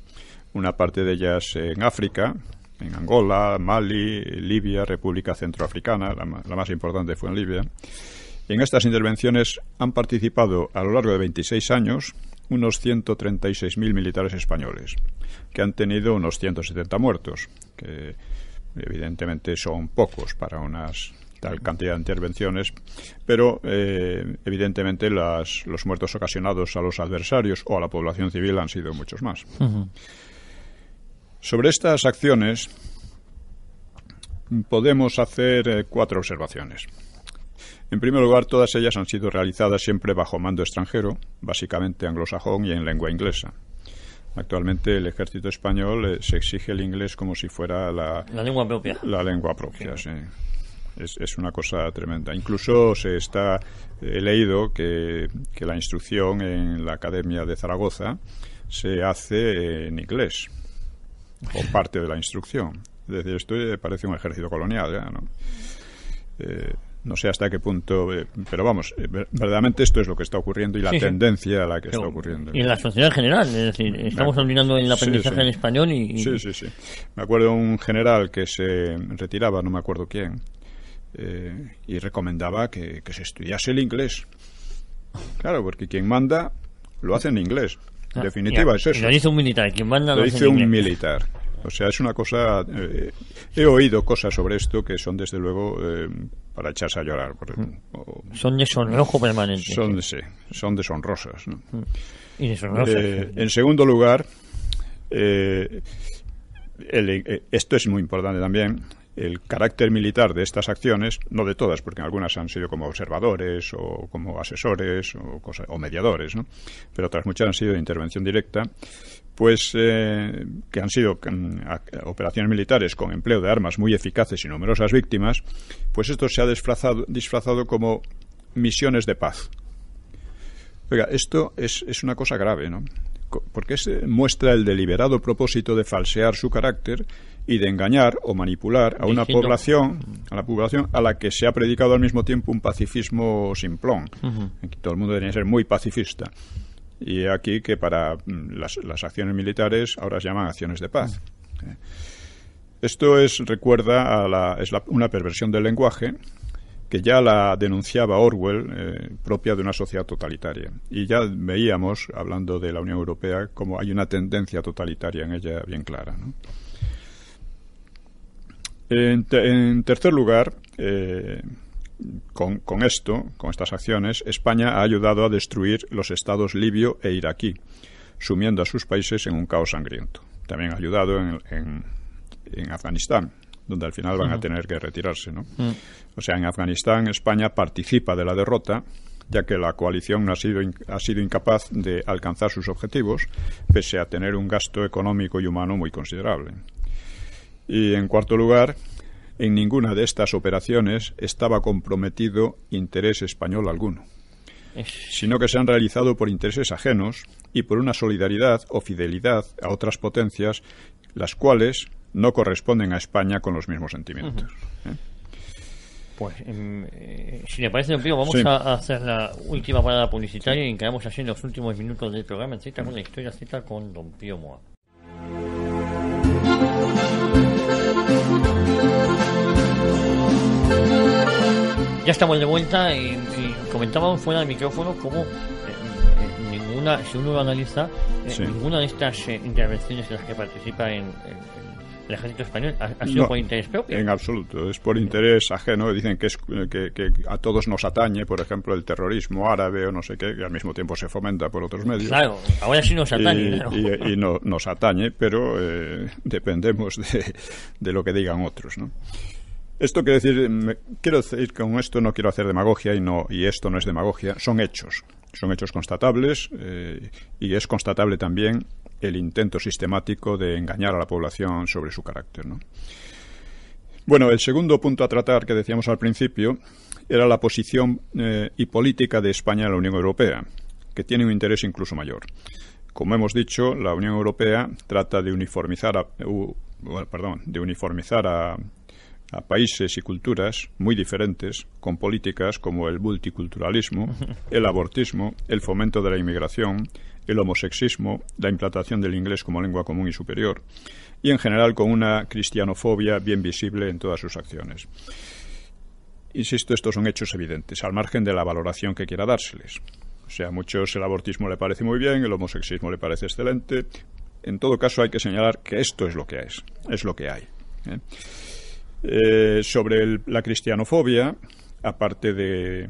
una parte de ellas en África, en Angola, Mali, Libia, República Centroafricana, la, más importante fue en Libia. en estas intervenciones han participado a lo largo de 26 años unos 136.000 militares españoles, que han tenido unos 170 muertos, que evidentemente son pocos para unas tal cantidad de intervenciones, pero eh, evidentemente las, los muertos ocasionados a los adversarios o a la población civil han sido muchos más. Sobre estas acciones podemos hacer eh, cuatro observaciones. En primer lugar, todas ellas han sido realizadas siempre bajo mando extranjero, básicamente anglosajón y en lengua inglesa. Actualmente el ejército español eh, se exige el inglés como si fuera la, lengua propia. La lengua propia, sí. Es, una cosa tremenda. Incluso se está, eh, leído que, que la instrucción en la Academia de Zaragoza se hace en inglés o parte de la instrucción. Es decir, esto eh, parece un ejército colonial, ¿no? Eh, no sé hasta qué punto, eh, pero vamos, verdaderamente esto es lo que está ocurriendo y la tendencia a la que está ocurriendo. Y en la sociedad general, es decir, estamos dominando el aprendizaje en español y, Sí, sí, sí. Me acuerdo un general que se retiraba, no me acuerdo quién, y recomendaba que se estudiase el inglés. Claro, porque quien manda lo hace en inglés. Ah, definitiva, es eso. Lo dice un militar. lo dice un militar. O sea, es una cosa. Eh, he oído cosas sobre esto que son, desde luego, eh, para echarse a llorar. Mm. son de sonrojo permanente. Son, sí, son deshonrosas. Mm. Eh, en segundo lugar, esto es muy importante también el carácter militar de estas acciones, no de todas, porque algunas han sido como observadores o como asesores o, mediadores, ¿no? pero otras muchas han sido de intervención directa, pues eh, que han sido operaciones militares con empleo de armas muy eficaces y numerosas víctimas, pues esto se ha disfrazado, disfrazado como misiones de paz. Oiga, esto es, es una cosa grave, ¿no? Porque eh, muestra el deliberado propósito de falsear su carácter y de engañar o manipular a una población, a la población a la que se ha predicado al mismo tiempo un pacifismo simplón. en que todo el mundo tiene que ser muy pacifista. Y aquí que para mm, las, acciones militares ahora se llaman acciones de paz. Eh, esto es recuerda a es una perversión del lenguaje que ya la denunciaba Orwell, eh, propia de una sociedad totalitaria. Y ya veíamos, hablando de la Unión Europea, como hay una tendencia totalitaria en ella bien clara. ¿no? En, tercer lugar, eh, con, esto, con estas acciones, España ha ayudado a destruir los estados libio e iraquí, sumiendo a sus países en un caos sangriento. También ha ayudado en, Afganistán, donde al final van a tener que retirarse. ¿no? Mm. O sea, en Afganistán España participa de la derrota, ya que la coalición ha sido, ha sido incapaz de alcanzar sus objetivos, pese a tener un gasto económico y humano muy considerable. Y en cuarto lugar, en ninguna de estas operaciones estaba comprometido interés español alguno, sino que se han realizado por intereses ajenos y por una solidaridad o fidelidad a otras potencias, las cuales no corresponden a España con los mismos sentimientos. ¿eh? Pues, em, eh, si le parece, don Pío, vamos a hacer la última parada publicitaria y quedamos así en los últimos minutos del programa. Cita con la historia, cita con don Pío Moa. Ya estamos de vuelta y, comentaban comentábamos fuera del micrófono cómo eh, eh, ninguna, si uno lo analiza, eh, ninguna de estas intervenciones en las que participa en, el ejército español ha, sido por interés propio. En absoluto, es por interés ajeno. Dicen que, es, que, a todos nos atañe, por ejemplo, el terrorismo árabe o no sé qué, que al mismo tiempo se fomenta por otros medios. Claro, ahora sí nos atañe. Y, no, nos atañe, pero (laughs) dependemos de, de, lo que digan otros. ¿no? Esto quiere decir, quiero decir con esto no quiero hacer demagogia y no y esto no es demagogia, son hechos, son hechos constatables eh, y es constatable también el intento sistemático de engañar a la población sobre su carácter. ¿no? Bueno, el segundo punto a tratar que decíamos al principio era la posición eh, y política de España en la Unión Europea, que tiene un interés incluso mayor. Como hemos dicho, la Unión Europea trata de uniformizar a, perdón, de uniformizar a a países y culturas muy diferentes, con políticas como el multiculturalismo, (laughs) el abortismo, el fomento de la inmigración, el homosexismo, la implantación del inglés como lengua común y superior, y en general con una cristianofobia bien visible en todas sus acciones. Insisto, estos son hechos evidentes, al margen de la valoración que quiera dárseles. O sea, a muchos el abortismo le parece muy bien, el homosexismo le parece excelente. En todo caso, hay que señalar que esto es lo que es, es lo que hay. ¿eh? Eh, sobre la cristianofobia, aparte de,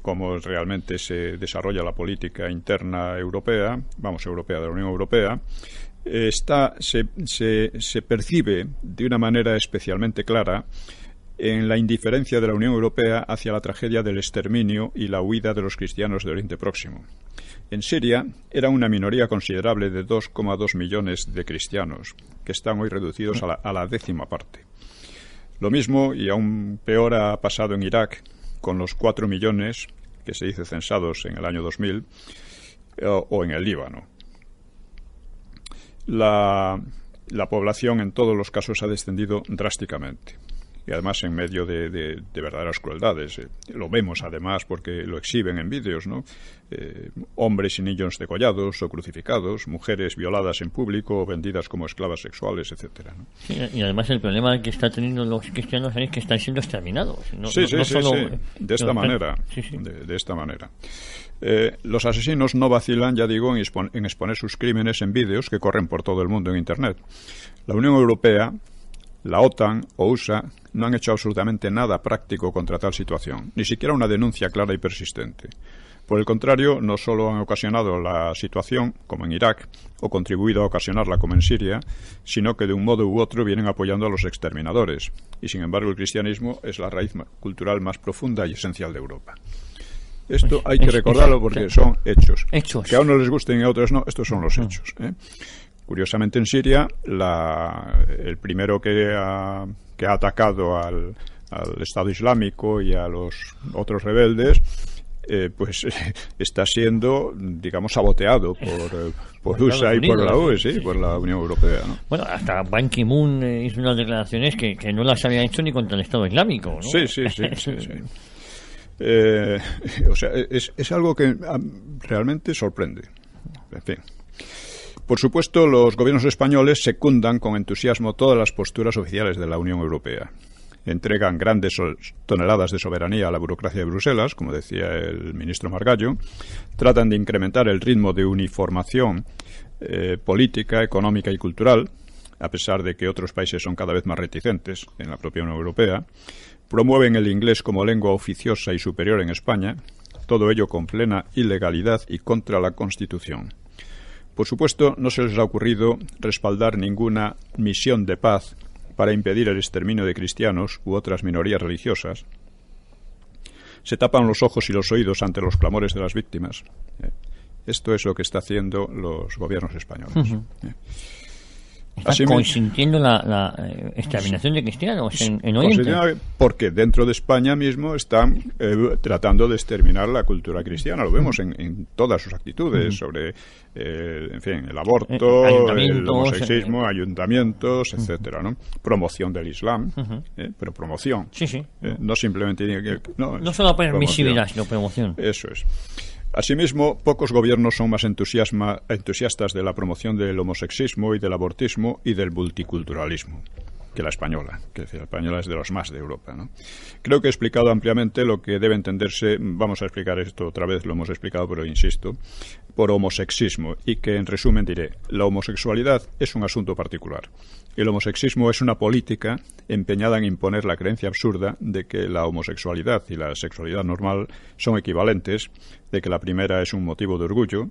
cómo realmente se desarrolla la política interna europea, vamos, europea, de la Unión Europea, eh, está, se, percibe de una manera especialmente clara en la indiferencia de la Unión Europea hacia la tragedia del exterminio y la huida de los cristianos de Oriente Próximo. En Siria era una minoría considerable de 2,2 millones de cristianos, que están hoy reducidos a la décima parte. Lo mismo y aún peor ha pasado en Irak con los cuatro millones que se dice censados en el año 2000 o, eh, o en el Líbano. la población en todos los casos ha descendido drásticamente y además en medio de, verdaderas crueldades. Eh, lo vemos además porque lo exhiben en vídeos, ¿no? Eh, hombres y niños decollados o crucificados, mujeres violadas en público o vendidas como esclavas sexuales, etcétera. y además el problema que están teniendo los cristianos es que están siendo exterminados. sí, sí, sí, de esta manera, de, esta manera. Eh, los asesinos no vacilan, ya digo, en exponer sus crímenes en vídeos que corren por todo el mundo en Internet. La Unión Europea la OTAN o USA no han hecho absolutamente nada práctico contra tal situación, ni siquiera una denuncia clara y persistente. Por el contrario, no solo han ocasionado la situación, como en Irak, o contribuido a ocasionarla, como en Siria, sino que de un modo u otro vienen apoyando a los exterminadores. Y sin embargo, el cristianismo es la raíz cultural más profunda y esencial de Europa. Esto pues, hay que recordarlo porque son hechos. Que a unos les gusten y a otros no, estos son los mm. hechos. ¿eh? Curiosamente en Siria, el primero que ha, atacado al, Estado Islámico y a los otros rebeldes, eh, pues (laughs) está siendo, digamos, saboteado por, eh, USA y por la UE, sí, por la Unión Europea. Bueno, hasta Ban Ki-moon eh, hizo unas declaraciones que, que, no las había hecho ni contra el Estado Islámico. ¿no? sí, sí, sí. sí, (laughs) (laughs) o sea, es, es algo que realmente sorprende. En fin. Por supuesto, los gobiernos españoles secundan con entusiasmo todas las posturas oficiales de la Unión Europea. Entregan grandes toneladas de soberanía a la burocracia de Bruselas, como decía el ministro Margallo, tratan de incrementar el ritmo de uniformación eh, política, económica y cultural, a pesar de que otros países son cada vez más reticentes en la propia Unión Europea, promueven el inglés como lengua oficiosa y superior en España, todo ello con plena ilegalidad y contra la Constitución. Por supuesto, no se les ha ocurrido respaldar ninguna misión de paz para impedir el exterminio de cristianos u otras minorías religiosas. Se tapan los ojos y los oídos ante los clamores de las víctimas. Eh, esto es lo que están haciendo los gobiernos españoles. ¿Está consintiendo la, eh, exterminación de cristianos en, en Oriente? Porque dentro de España mismo están eh, tratando de exterminar la cultura cristiana. Lo vemos en, todas sus actitudes, sobre eh, en fin, el aborto, el homosexismo, ayuntamientos, etcétera, ¿no? Promoción del Islam, pero promoción. Sí, sí. no simplemente... No, no solo permisividad, sino promoción. Eso es. Asimismo, pocos gobiernos son más entusiastas de la promoción del homosexismo y del abortismo y del multiculturalismo que la española, que la española es de los más de Europa. Creo que he explicado ampliamente lo que debe entenderse, vamos a explicar esto otra vez, lo hemos explicado, pero insisto, por homosexismo, y que en resumen diré, la homosexualidad es un asunto particular. El homosexismo es una política empeñada en imponer la creencia absurda de que la homosexualidad y la sexualidad normal son equivalentes, de que la primera es un motivo de orgullo,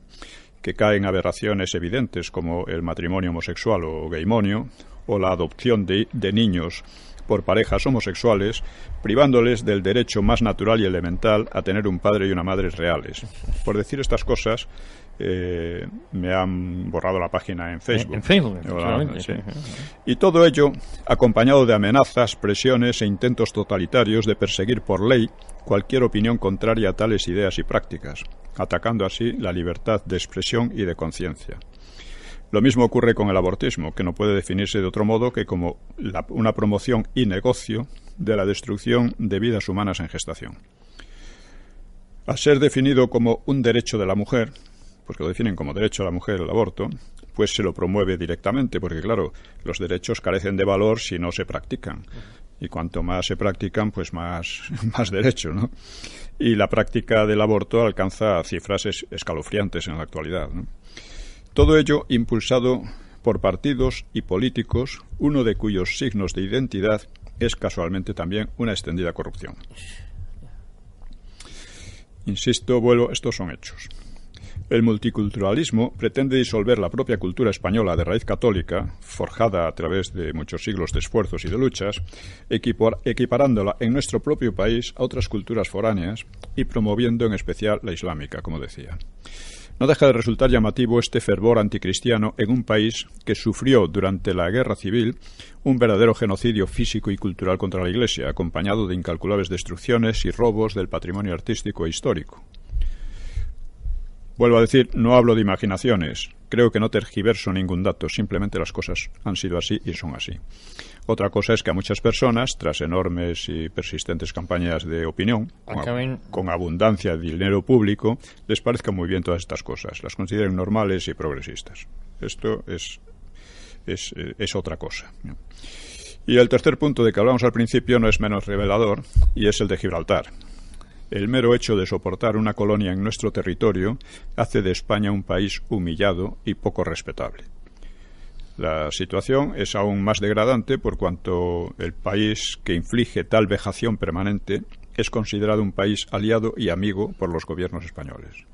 que caen aberraciones evidentes como el matrimonio homosexual o gaymonio, o la adopción de, de niños por parejas homosexuales, privándoles del derecho más natural y elemental a tener un padre y una madre reales. Por decir estas cosas, eh, me han borrado la página en Facebook. En Facebook, eh, Y todo ello acompañado de amenazas, presiones e intentos totalitarios de perseguir por ley cualquier opinión contraria a tales ideas y prácticas, atacando así la libertad de expresión y de conciencia. Lo mismo ocurre con el abortismo, que no puede definirse de otro modo que como una promoción y negocio de la destrucción de vidas humanas en gestación. Al ser definido como un derecho de la mujer, pues que lo definen como derecho a la mujer el aborto, pues se lo promueve directamente, porque claro, los derechos carecen de valor si no se practican. Y cuanto más se practican, pues más, (laughs) más derecho, ¿no? Y la práctica del aborto alcanza cifras escalofriantes en la actualidad. Todo ello impulsado por partidos y políticos, uno de cuyos signos de identidad es casualmente también una extendida corrupción. Insisto, vuelvo, estos son hechos. El multiculturalismo pretende disolver la propia cultura española de raíz católica, forjada a través de muchos siglos de esfuerzos y de luchas, equiparándola en nuestro propio país a otras culturas foráneas y promoviendo en especial la islámica, como decía. No deja de resultar llamativo este fervor anticristiano en un país que sufrió durante la guerra civil un verdadero genocidio físico y cultural contra la Iglesia, acompañado de incalculables destrucciones y robos del patrimonio artístico e histórico. Vuelvo a decir, no hablo de imaginaciones. Creo que no tergiverso ningún dato, simplemente las cosas han sido así y son así. Otra cosa es que a muchas personas, tras enormes y persistentes campañas de opinión, con, abundancia de dinero público, les parezcan muy bien todas estas cosas, las consideren normales y progresistas. Esto es, es, eh, es otra cosa. Y el tercer punto de que hablamos al principio no es menos revelador y es el de Gibraltar. El mero hecho de soportar una colonia en nuestro territorio hace de España un país humillado y poco respetable. La situación es aún más degradante por cuanto el país que inflige tal vejación permanente es considerado un país aliado y amigo por los gobiernos españoles.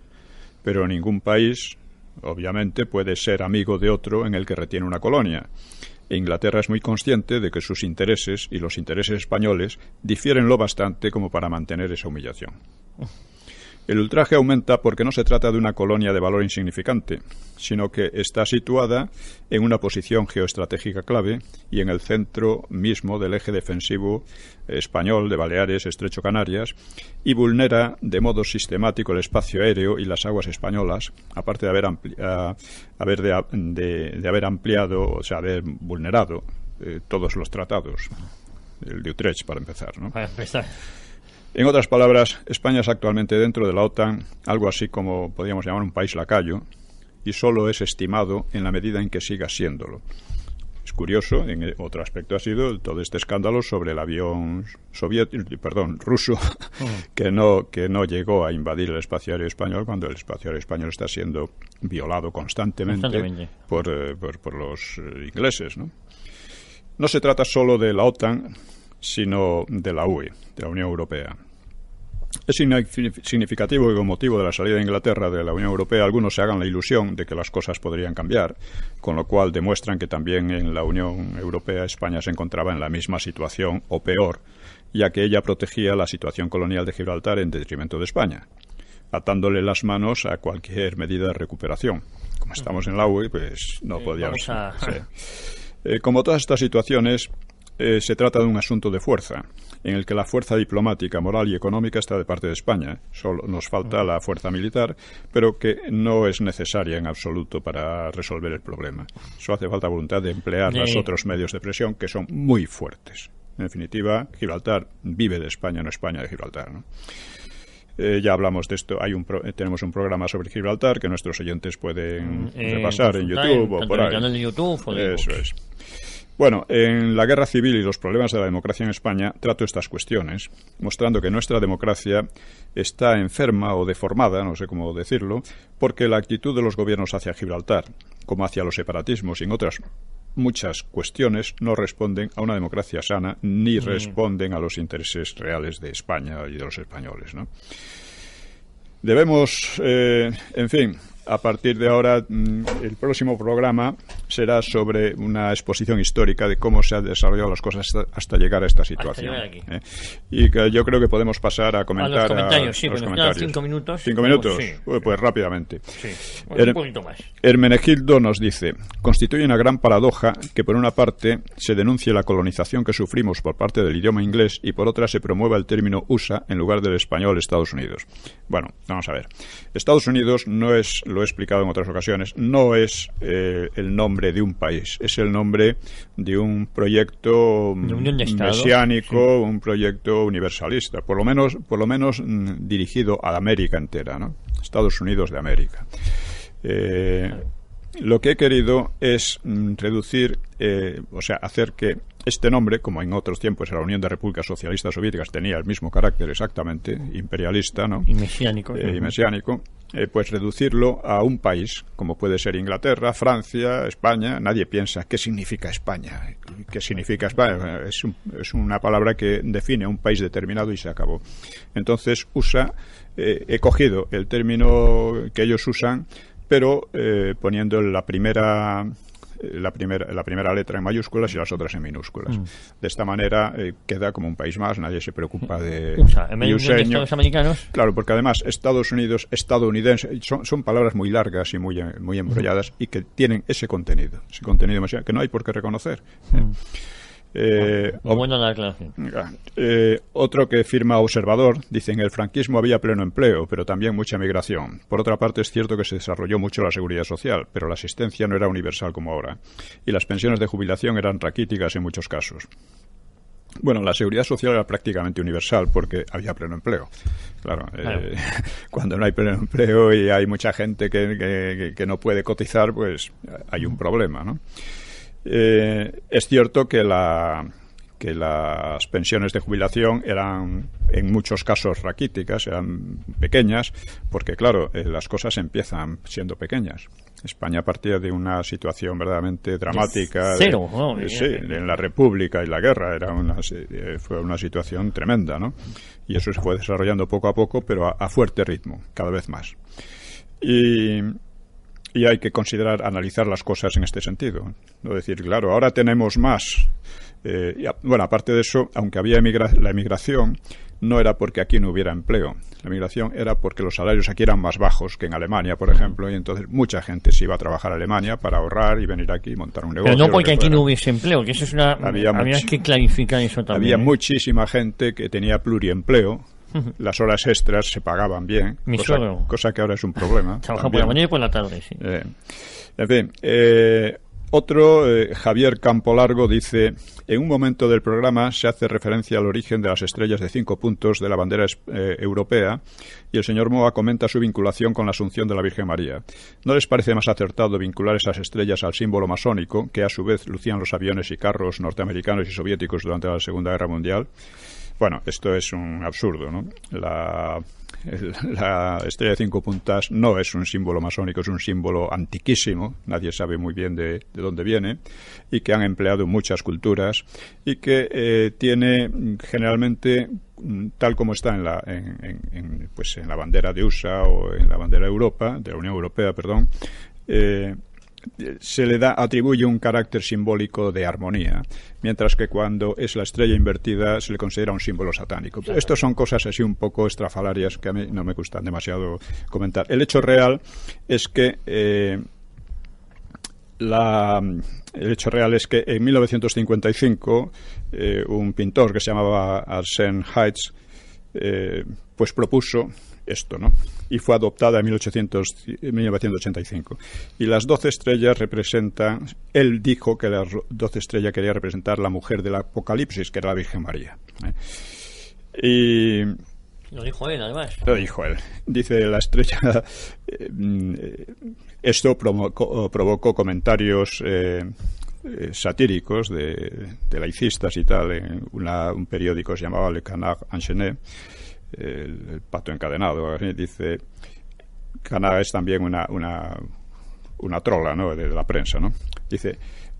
Pero ningún país, obviamente, puede ser amigo de otro en el que retiene una colonia. Inglaterra es muy consciente de que sus intereses y los intereses españoles difieren lo bastante como para mantener esa humillación. El ultraje aumenta porque no se trata de una colonia de valor insignificante, sino que está situada en una posición geoestratégica clave y en el centro mismo del eje defensivo español de Baleares, Estrecho Canarias, y vulnera de modo sistemático el espacio aéreo y las aguas españolas, aparte de haber, de, haber ampliado, o sea, haber vulnerado eh, todos los tratados, el de Utrecht para empezar, ¿no? Para empezar. En otras palabras, España es actualmente dentro de la OTAN algo así como podríamos llamar un país lacayo y solo es estimado en la medida en que siga siéndolo. Es curioso, en otro aspecto ha sido todo este escándalo sobre el avión soviético, perdón, ruso, mm. que no que no llegó a invadir el espacio aéreo español cuando el espacio aéreo español está siendo violado constantemente, eh, Por, los eh, ingleses. no se trata solo de la OTAN, sino de la UE, de la Unión Europea. Es significativo que con motivo de la salida de Inglaterra de la Unión Europea algunos se hagan la ilusión de que las cosas podrían cambiar, con lo cual demuestran que también en la Unión Europea España se encontraba en la misma situación o peor, ya que ella protegía la situación colonial de Gibraltar en detrimento de España, atándole las manos a cualquier medida de recuperación. Como estamos en la UE, pues no podíamos. (laughs) Eh, como todas estas situaciones, eh, se trata de un asunto de fuerza, en el que la fuerza diplomática, moral y económica está de parte de España. Solo nos falta la fuerza militar, pero que no es necesaria en absoluto para resolver el problema. Solo hace falta voluntad de emplear los otros medios de presión, que son muy fuertes. En definitiva, Gibraltar vive de España, no España de Gibraltar. Eh, ya hablamos de esto. Hay un eh, tenemos un programa sobre Gibraltar que nuestros oyentes pueden mm, repasar en YouTube o por ahí. En YouTube, Eso es. Bueno, en la guerra civil y los problemas de la democracia en España trato estas cuestiones, mostrando que nuestra democracia está enferma o deformada, no sé cómo decirlo, porque la actitud de los gobiernos hacia Gibraltar, como hacia los separatismos y en otras muchas cuestiones, no responden a una democracia sana ni mm. responden a los intereses reales de España y de los españoles. Debemos, eh, en fin, a partir de ahora, mm, el próximo programa será sobre una exposición histórica de cómo se han desarrollado las cosas hasta, llegar a esta situación. Eh. Y que yo creo que podemos pasar a comentar. A pues comentarios, cinco minutos. ¿Cinco minutos? Sí. Pues, pues rápidamente. Sí, pues er un poquito más. Hermenegildo nos dice: constituye una gran paradoja que, por una parte, se denuncie la colonización que sufrimos por parte del idioma inglés y, por otra, se promueva el término USA en lugar del español Estados Unidos. Bueno, vamos a ver. Estados Unidos no es lo he explicado en otras ocasiones, no es eh, el nombre de un país, es el nombre de un proyecto mm, mesiánico, un proyecto universalista, por lo menos, por lo menos mm, dirigido a la América entera, Estados Unidos de América. Eh, lo que he querido es mm, reducir, eh, o sea, hacer que este nombre, como en otros tiempos la Unión de Repúblicas Socialistas Soviéticas, tenía el mismo carácter exactamente, imperialista, ¿no? Y mesiánico. y mesiánico. Eh, pues reducirlo a un país, como puede ser Inglaterra, Francia, España. Nadie piensa qué significa España. ¿Qué significa España? Es, una palabra que define un país determinado y se acabó. Entonces, USA, eh, he cogido el término que ellos usan, pero eh, poniendo la primera la, primera la primera letra en mayúsculas y las otras en minúsculas. Mm. De esta manera eh, queda como un país más, nadie se preocupa de... Mm. americanos. Claro, porque además Estados Unidos, estadounidense, son, palabras muy largas y muy, muy mm. embrolladas y que tienen ese contenido, ese contenido que no hay por qué reconocer. Eh, la eh, otro que firma Observador, dice, en el franquismo había pleno empleo, pero también mucha migración. Por otra parte, es cierto que se desarrolló mucho la seguridad social, pero la asistencia no era universal como ahora, y las pensiones de jubilación eran raquíticas en muchos casos. Bueno, la seguridad social era prácticamente universal porque había pleno empleo. Claro, eh, (laughs) cuando no hay pleno empleo y hay mucha gente que, que no puede cotizar, pues hay un problema, ¿no? Eh, es cierto que la, que las pensiones de jubilación eran en muchos casos raquíticas, eran pequeñas, porque claro, eh, las cosas empiezan siendo pequeñas. España partía de una situación verdaderamente dramática. en la República y la guerra era una, eh, fue una situación tremenda, ¿no? Y eso se fue desarrollando poco a poco, pero a, a fuerte ritmo, cada vez más. Y y hay que considerar, analizar las cosas en este sentido. No decir, claro, ahora tenemos más. Eh, bueno, aparte de eso, aunque había la emigración, no era porque aquí no hubiera empleo. La emigración era porque los salarios aquí eran más bajos que en Alemania, por ejemplo, y entonces mucha gente se iba a trabajar a Alemania para ahorrar y venir aquí y montar un negocio. Pero no porque aquí no hubiese empleo, que eso es una... Había, que clarificar eso también. Había ¿eh? muchísima gente que tenía pluriempleo, las horas extras se pagaban bien, cosa, que ahora es un problema. (laughs) Trabaja por la mañana y por la tarde, sí. Eh, en fin, eh, otro, Javier eh, Javier Campolargo, dice, en un momento del programa se hace referencia al origen de las estrellas de cinco puntos de la bandera europea y el señor Moa comenta su vinculación con la Asunción de la Virgen María. ¿No les parece más acertado vincular esas estrellas al símbolo masónico que a su vez lucían los aviones y carros norteamericanos y soviéticos durante la Segunda Guerra Mundial? Bueno, esto es un absurdo, ¿no? (laughs) La, estrella de cinco puntas no es un símbolo masónico, es un símbolo antiquísimo, nadie sabe muy bien de, dónde viene, y que han empleado muchas culturas y que eh, tiene generalmente mm, tal como está en la, pues en la bandera de USA o en la bandera de Europa, de la Unión Europea, perdón, eh, se le da, atribuye un carácter simbólico de armonía, mientras que cuando es la estrella invertida se le considera un símbolo satánico. Estos son cosas así un poco estrafalarias que a mí no me gustan demasiado comentar. El hecho real es que eh, el hecho real es que en 1955 eh, un pintor que se llamaba Arsène Heitz eh, pues propuso esto, ¿no? Y fue adoptada en 1800, 1985. Y las doce estrellas representan, él dijo que las doce estrellas quería representar la mujer del Apocalipsis, que era la Virgen María. ¿eh? Y lo dijo él, además. Lo dijo él. Dice la estrella. (laughs) Eh, esto provocó, comentarios eh, satíricos de, laicistas y tal en un periódico se llamaba Le Canard Enchaîné el, pato encadenado, dice, Canadá es también una, una, una trola ¿no? de la prensa, ¿no? Dice,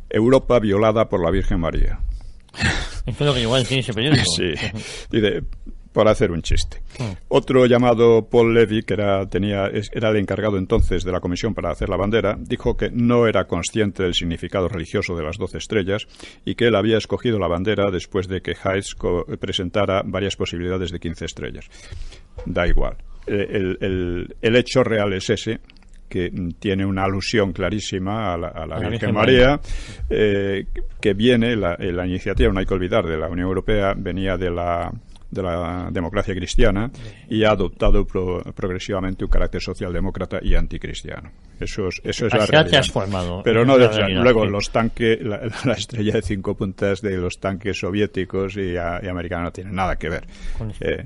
Europa violada por la Virgen María. (laughs) Es que igual Sí. Dice, para hacer un chiste. Mm. Otro llamado Paul Levy, que era, tenía, era el encargado entonces de la comisión para hacer la bandera, dijo que no era consciente del significado religioso de las doce estrellas y que él había escogido la bandera después de que Hayes presentara varias posibilidades de quince estrellas. Da igual. Eh, el, hecho real es ese que tiene una alusión clarísima a la, Virgen, María, eh, que viene, la iniciativa, no hay que olvidar, de la Unión Europea, venía de la de la democracia cristiana y ha adoptado progresivamente un carácter socialdemócrata y anticristiano. Eso es, eso es la realidad. Pero no, luego los tanques, (laughs) la, estrella de cinco puntas de los tanques soviéticos y, americanos no tiene nada que ver. Eh,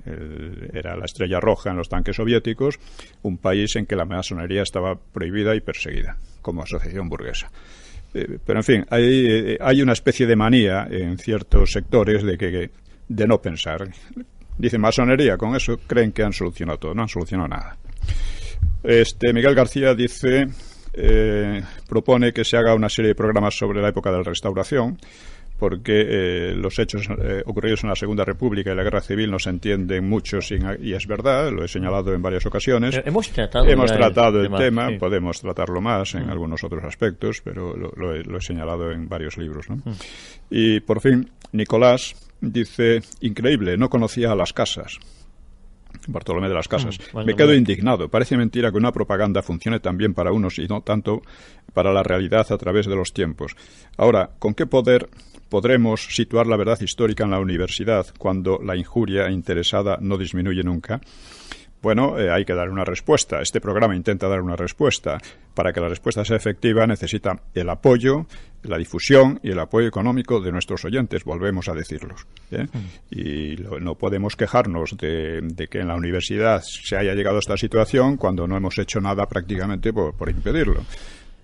era la estrella roja en los tanques soviéticos, un país en que la masonería estaba prohibida y perseguida como asociación burguesa. Eh, pero en fin, hay, eh, hay, una especie de manía en ciertos sectores de que de no pensar. dice masonería, con eso creen que han solucionado todo, no han solucionado nada. Este Miguel García dice eh, propone que se haga una serie de programas sobre la época de la Restauración porque eh, los hechos eh, ocurridos en la Segunda República y la Guerra Civil no se entienden mucho y es verdad, lo he señalado en varias ocasiones. Hemos tratado, el, tema, podemos tratarlo más en mm. algunos otros aspectos, pero lo, he, señalado en varios libros. Mm. Y por fin, Nicolás Dice, increíble, no conocía a las casas. Bartolomé de las ah, Casas. Me quedo indignado. Parece mentira que una propaganda funcione tan bien para unos y no tanto para la realidad a través de los tiempos. Ahora, ¿con qué poder podremos situar la verdad histórica en la universidad cuando la injuria interesada no disminuye nunca? Bueno, eh, hay que dar una respuesta. Este programa intenta dar una respuesta. Para que la respuesta sea efectiva necesita el apoyo, la difusión y el apoyo económico de nuestros oyentes, volvemos a decirlo ¿eh? mm. Y no podemos quejarnos de, que en la universidad se haya llegado a esta situación cuando no hemos hecho nada prácticamente por, impedirlo.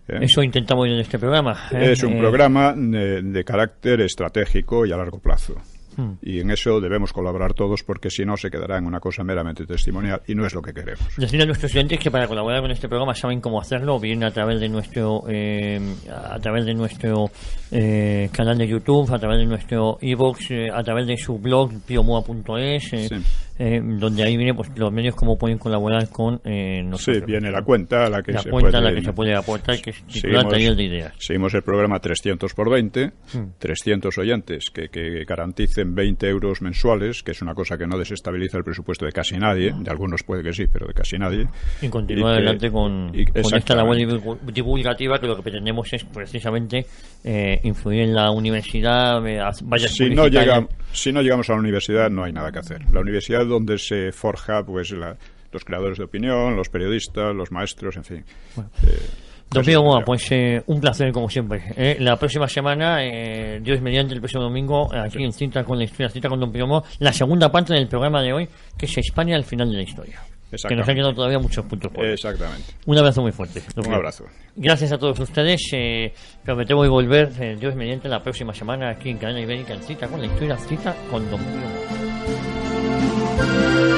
¿eh? Eso intentamos en este programa. Es un programa de, carácter estratégico y a largo plazo. Hmm. Y en eso debemos colaborar todos porque si no se quedará en una cosa meramente testimonial y no es lo que queremos. Decir a nuestros clientes que para colaborar con este programa saben cómo hacerlo, bien a través de nuestro eh, a través de nuestro eh, canal de YouTube, a través de nuestro e a través de su blog biomoa.es. Eh, sí eh, donde ahí viene pues los medios cómo pueden colaborar con eh, nosotros. Sí, viene la cuenta a la que, la se, cuenta puede, a la que se puede aportar, que es titular seguimos, de ideas. Seguimos el programa 300 por 20, 300 hmm. oyentes que, que, garanticen 20 euros mensuales, que es una cosa que no desestabiliza el presupuesto de casi nadie, de algunos puede que sí, pero de casi nadie. Y continuar adelante con, esta labor divulgativa que lo que pretendemos es precisamente eh, influir en la universidad, si no llegamos Si no llegamos a la universidad no hay nada que hacer. La universidad donde se forja pues los creadores de opinión, los periodistas, los maestros, en fin. Eh, Don Pío pues eh, un placer como siempre. Eh. la próxima semana, Dios mediante, el próximo domingo, aquí en Cita con la Historia, Cita con Don Pío la segunda parte del programa de hoy, que es España al final de la historia. Que nos han quedado todavía muchos puntos por Exactamente. Un abrazo muy fuerte. Un abrazo. Gracias a todos ustedes. prometemos volver, Dios mediante, la próxima semana aquí en Cadena Ibérica, en Cita con la Historia, Cita con Don Pío you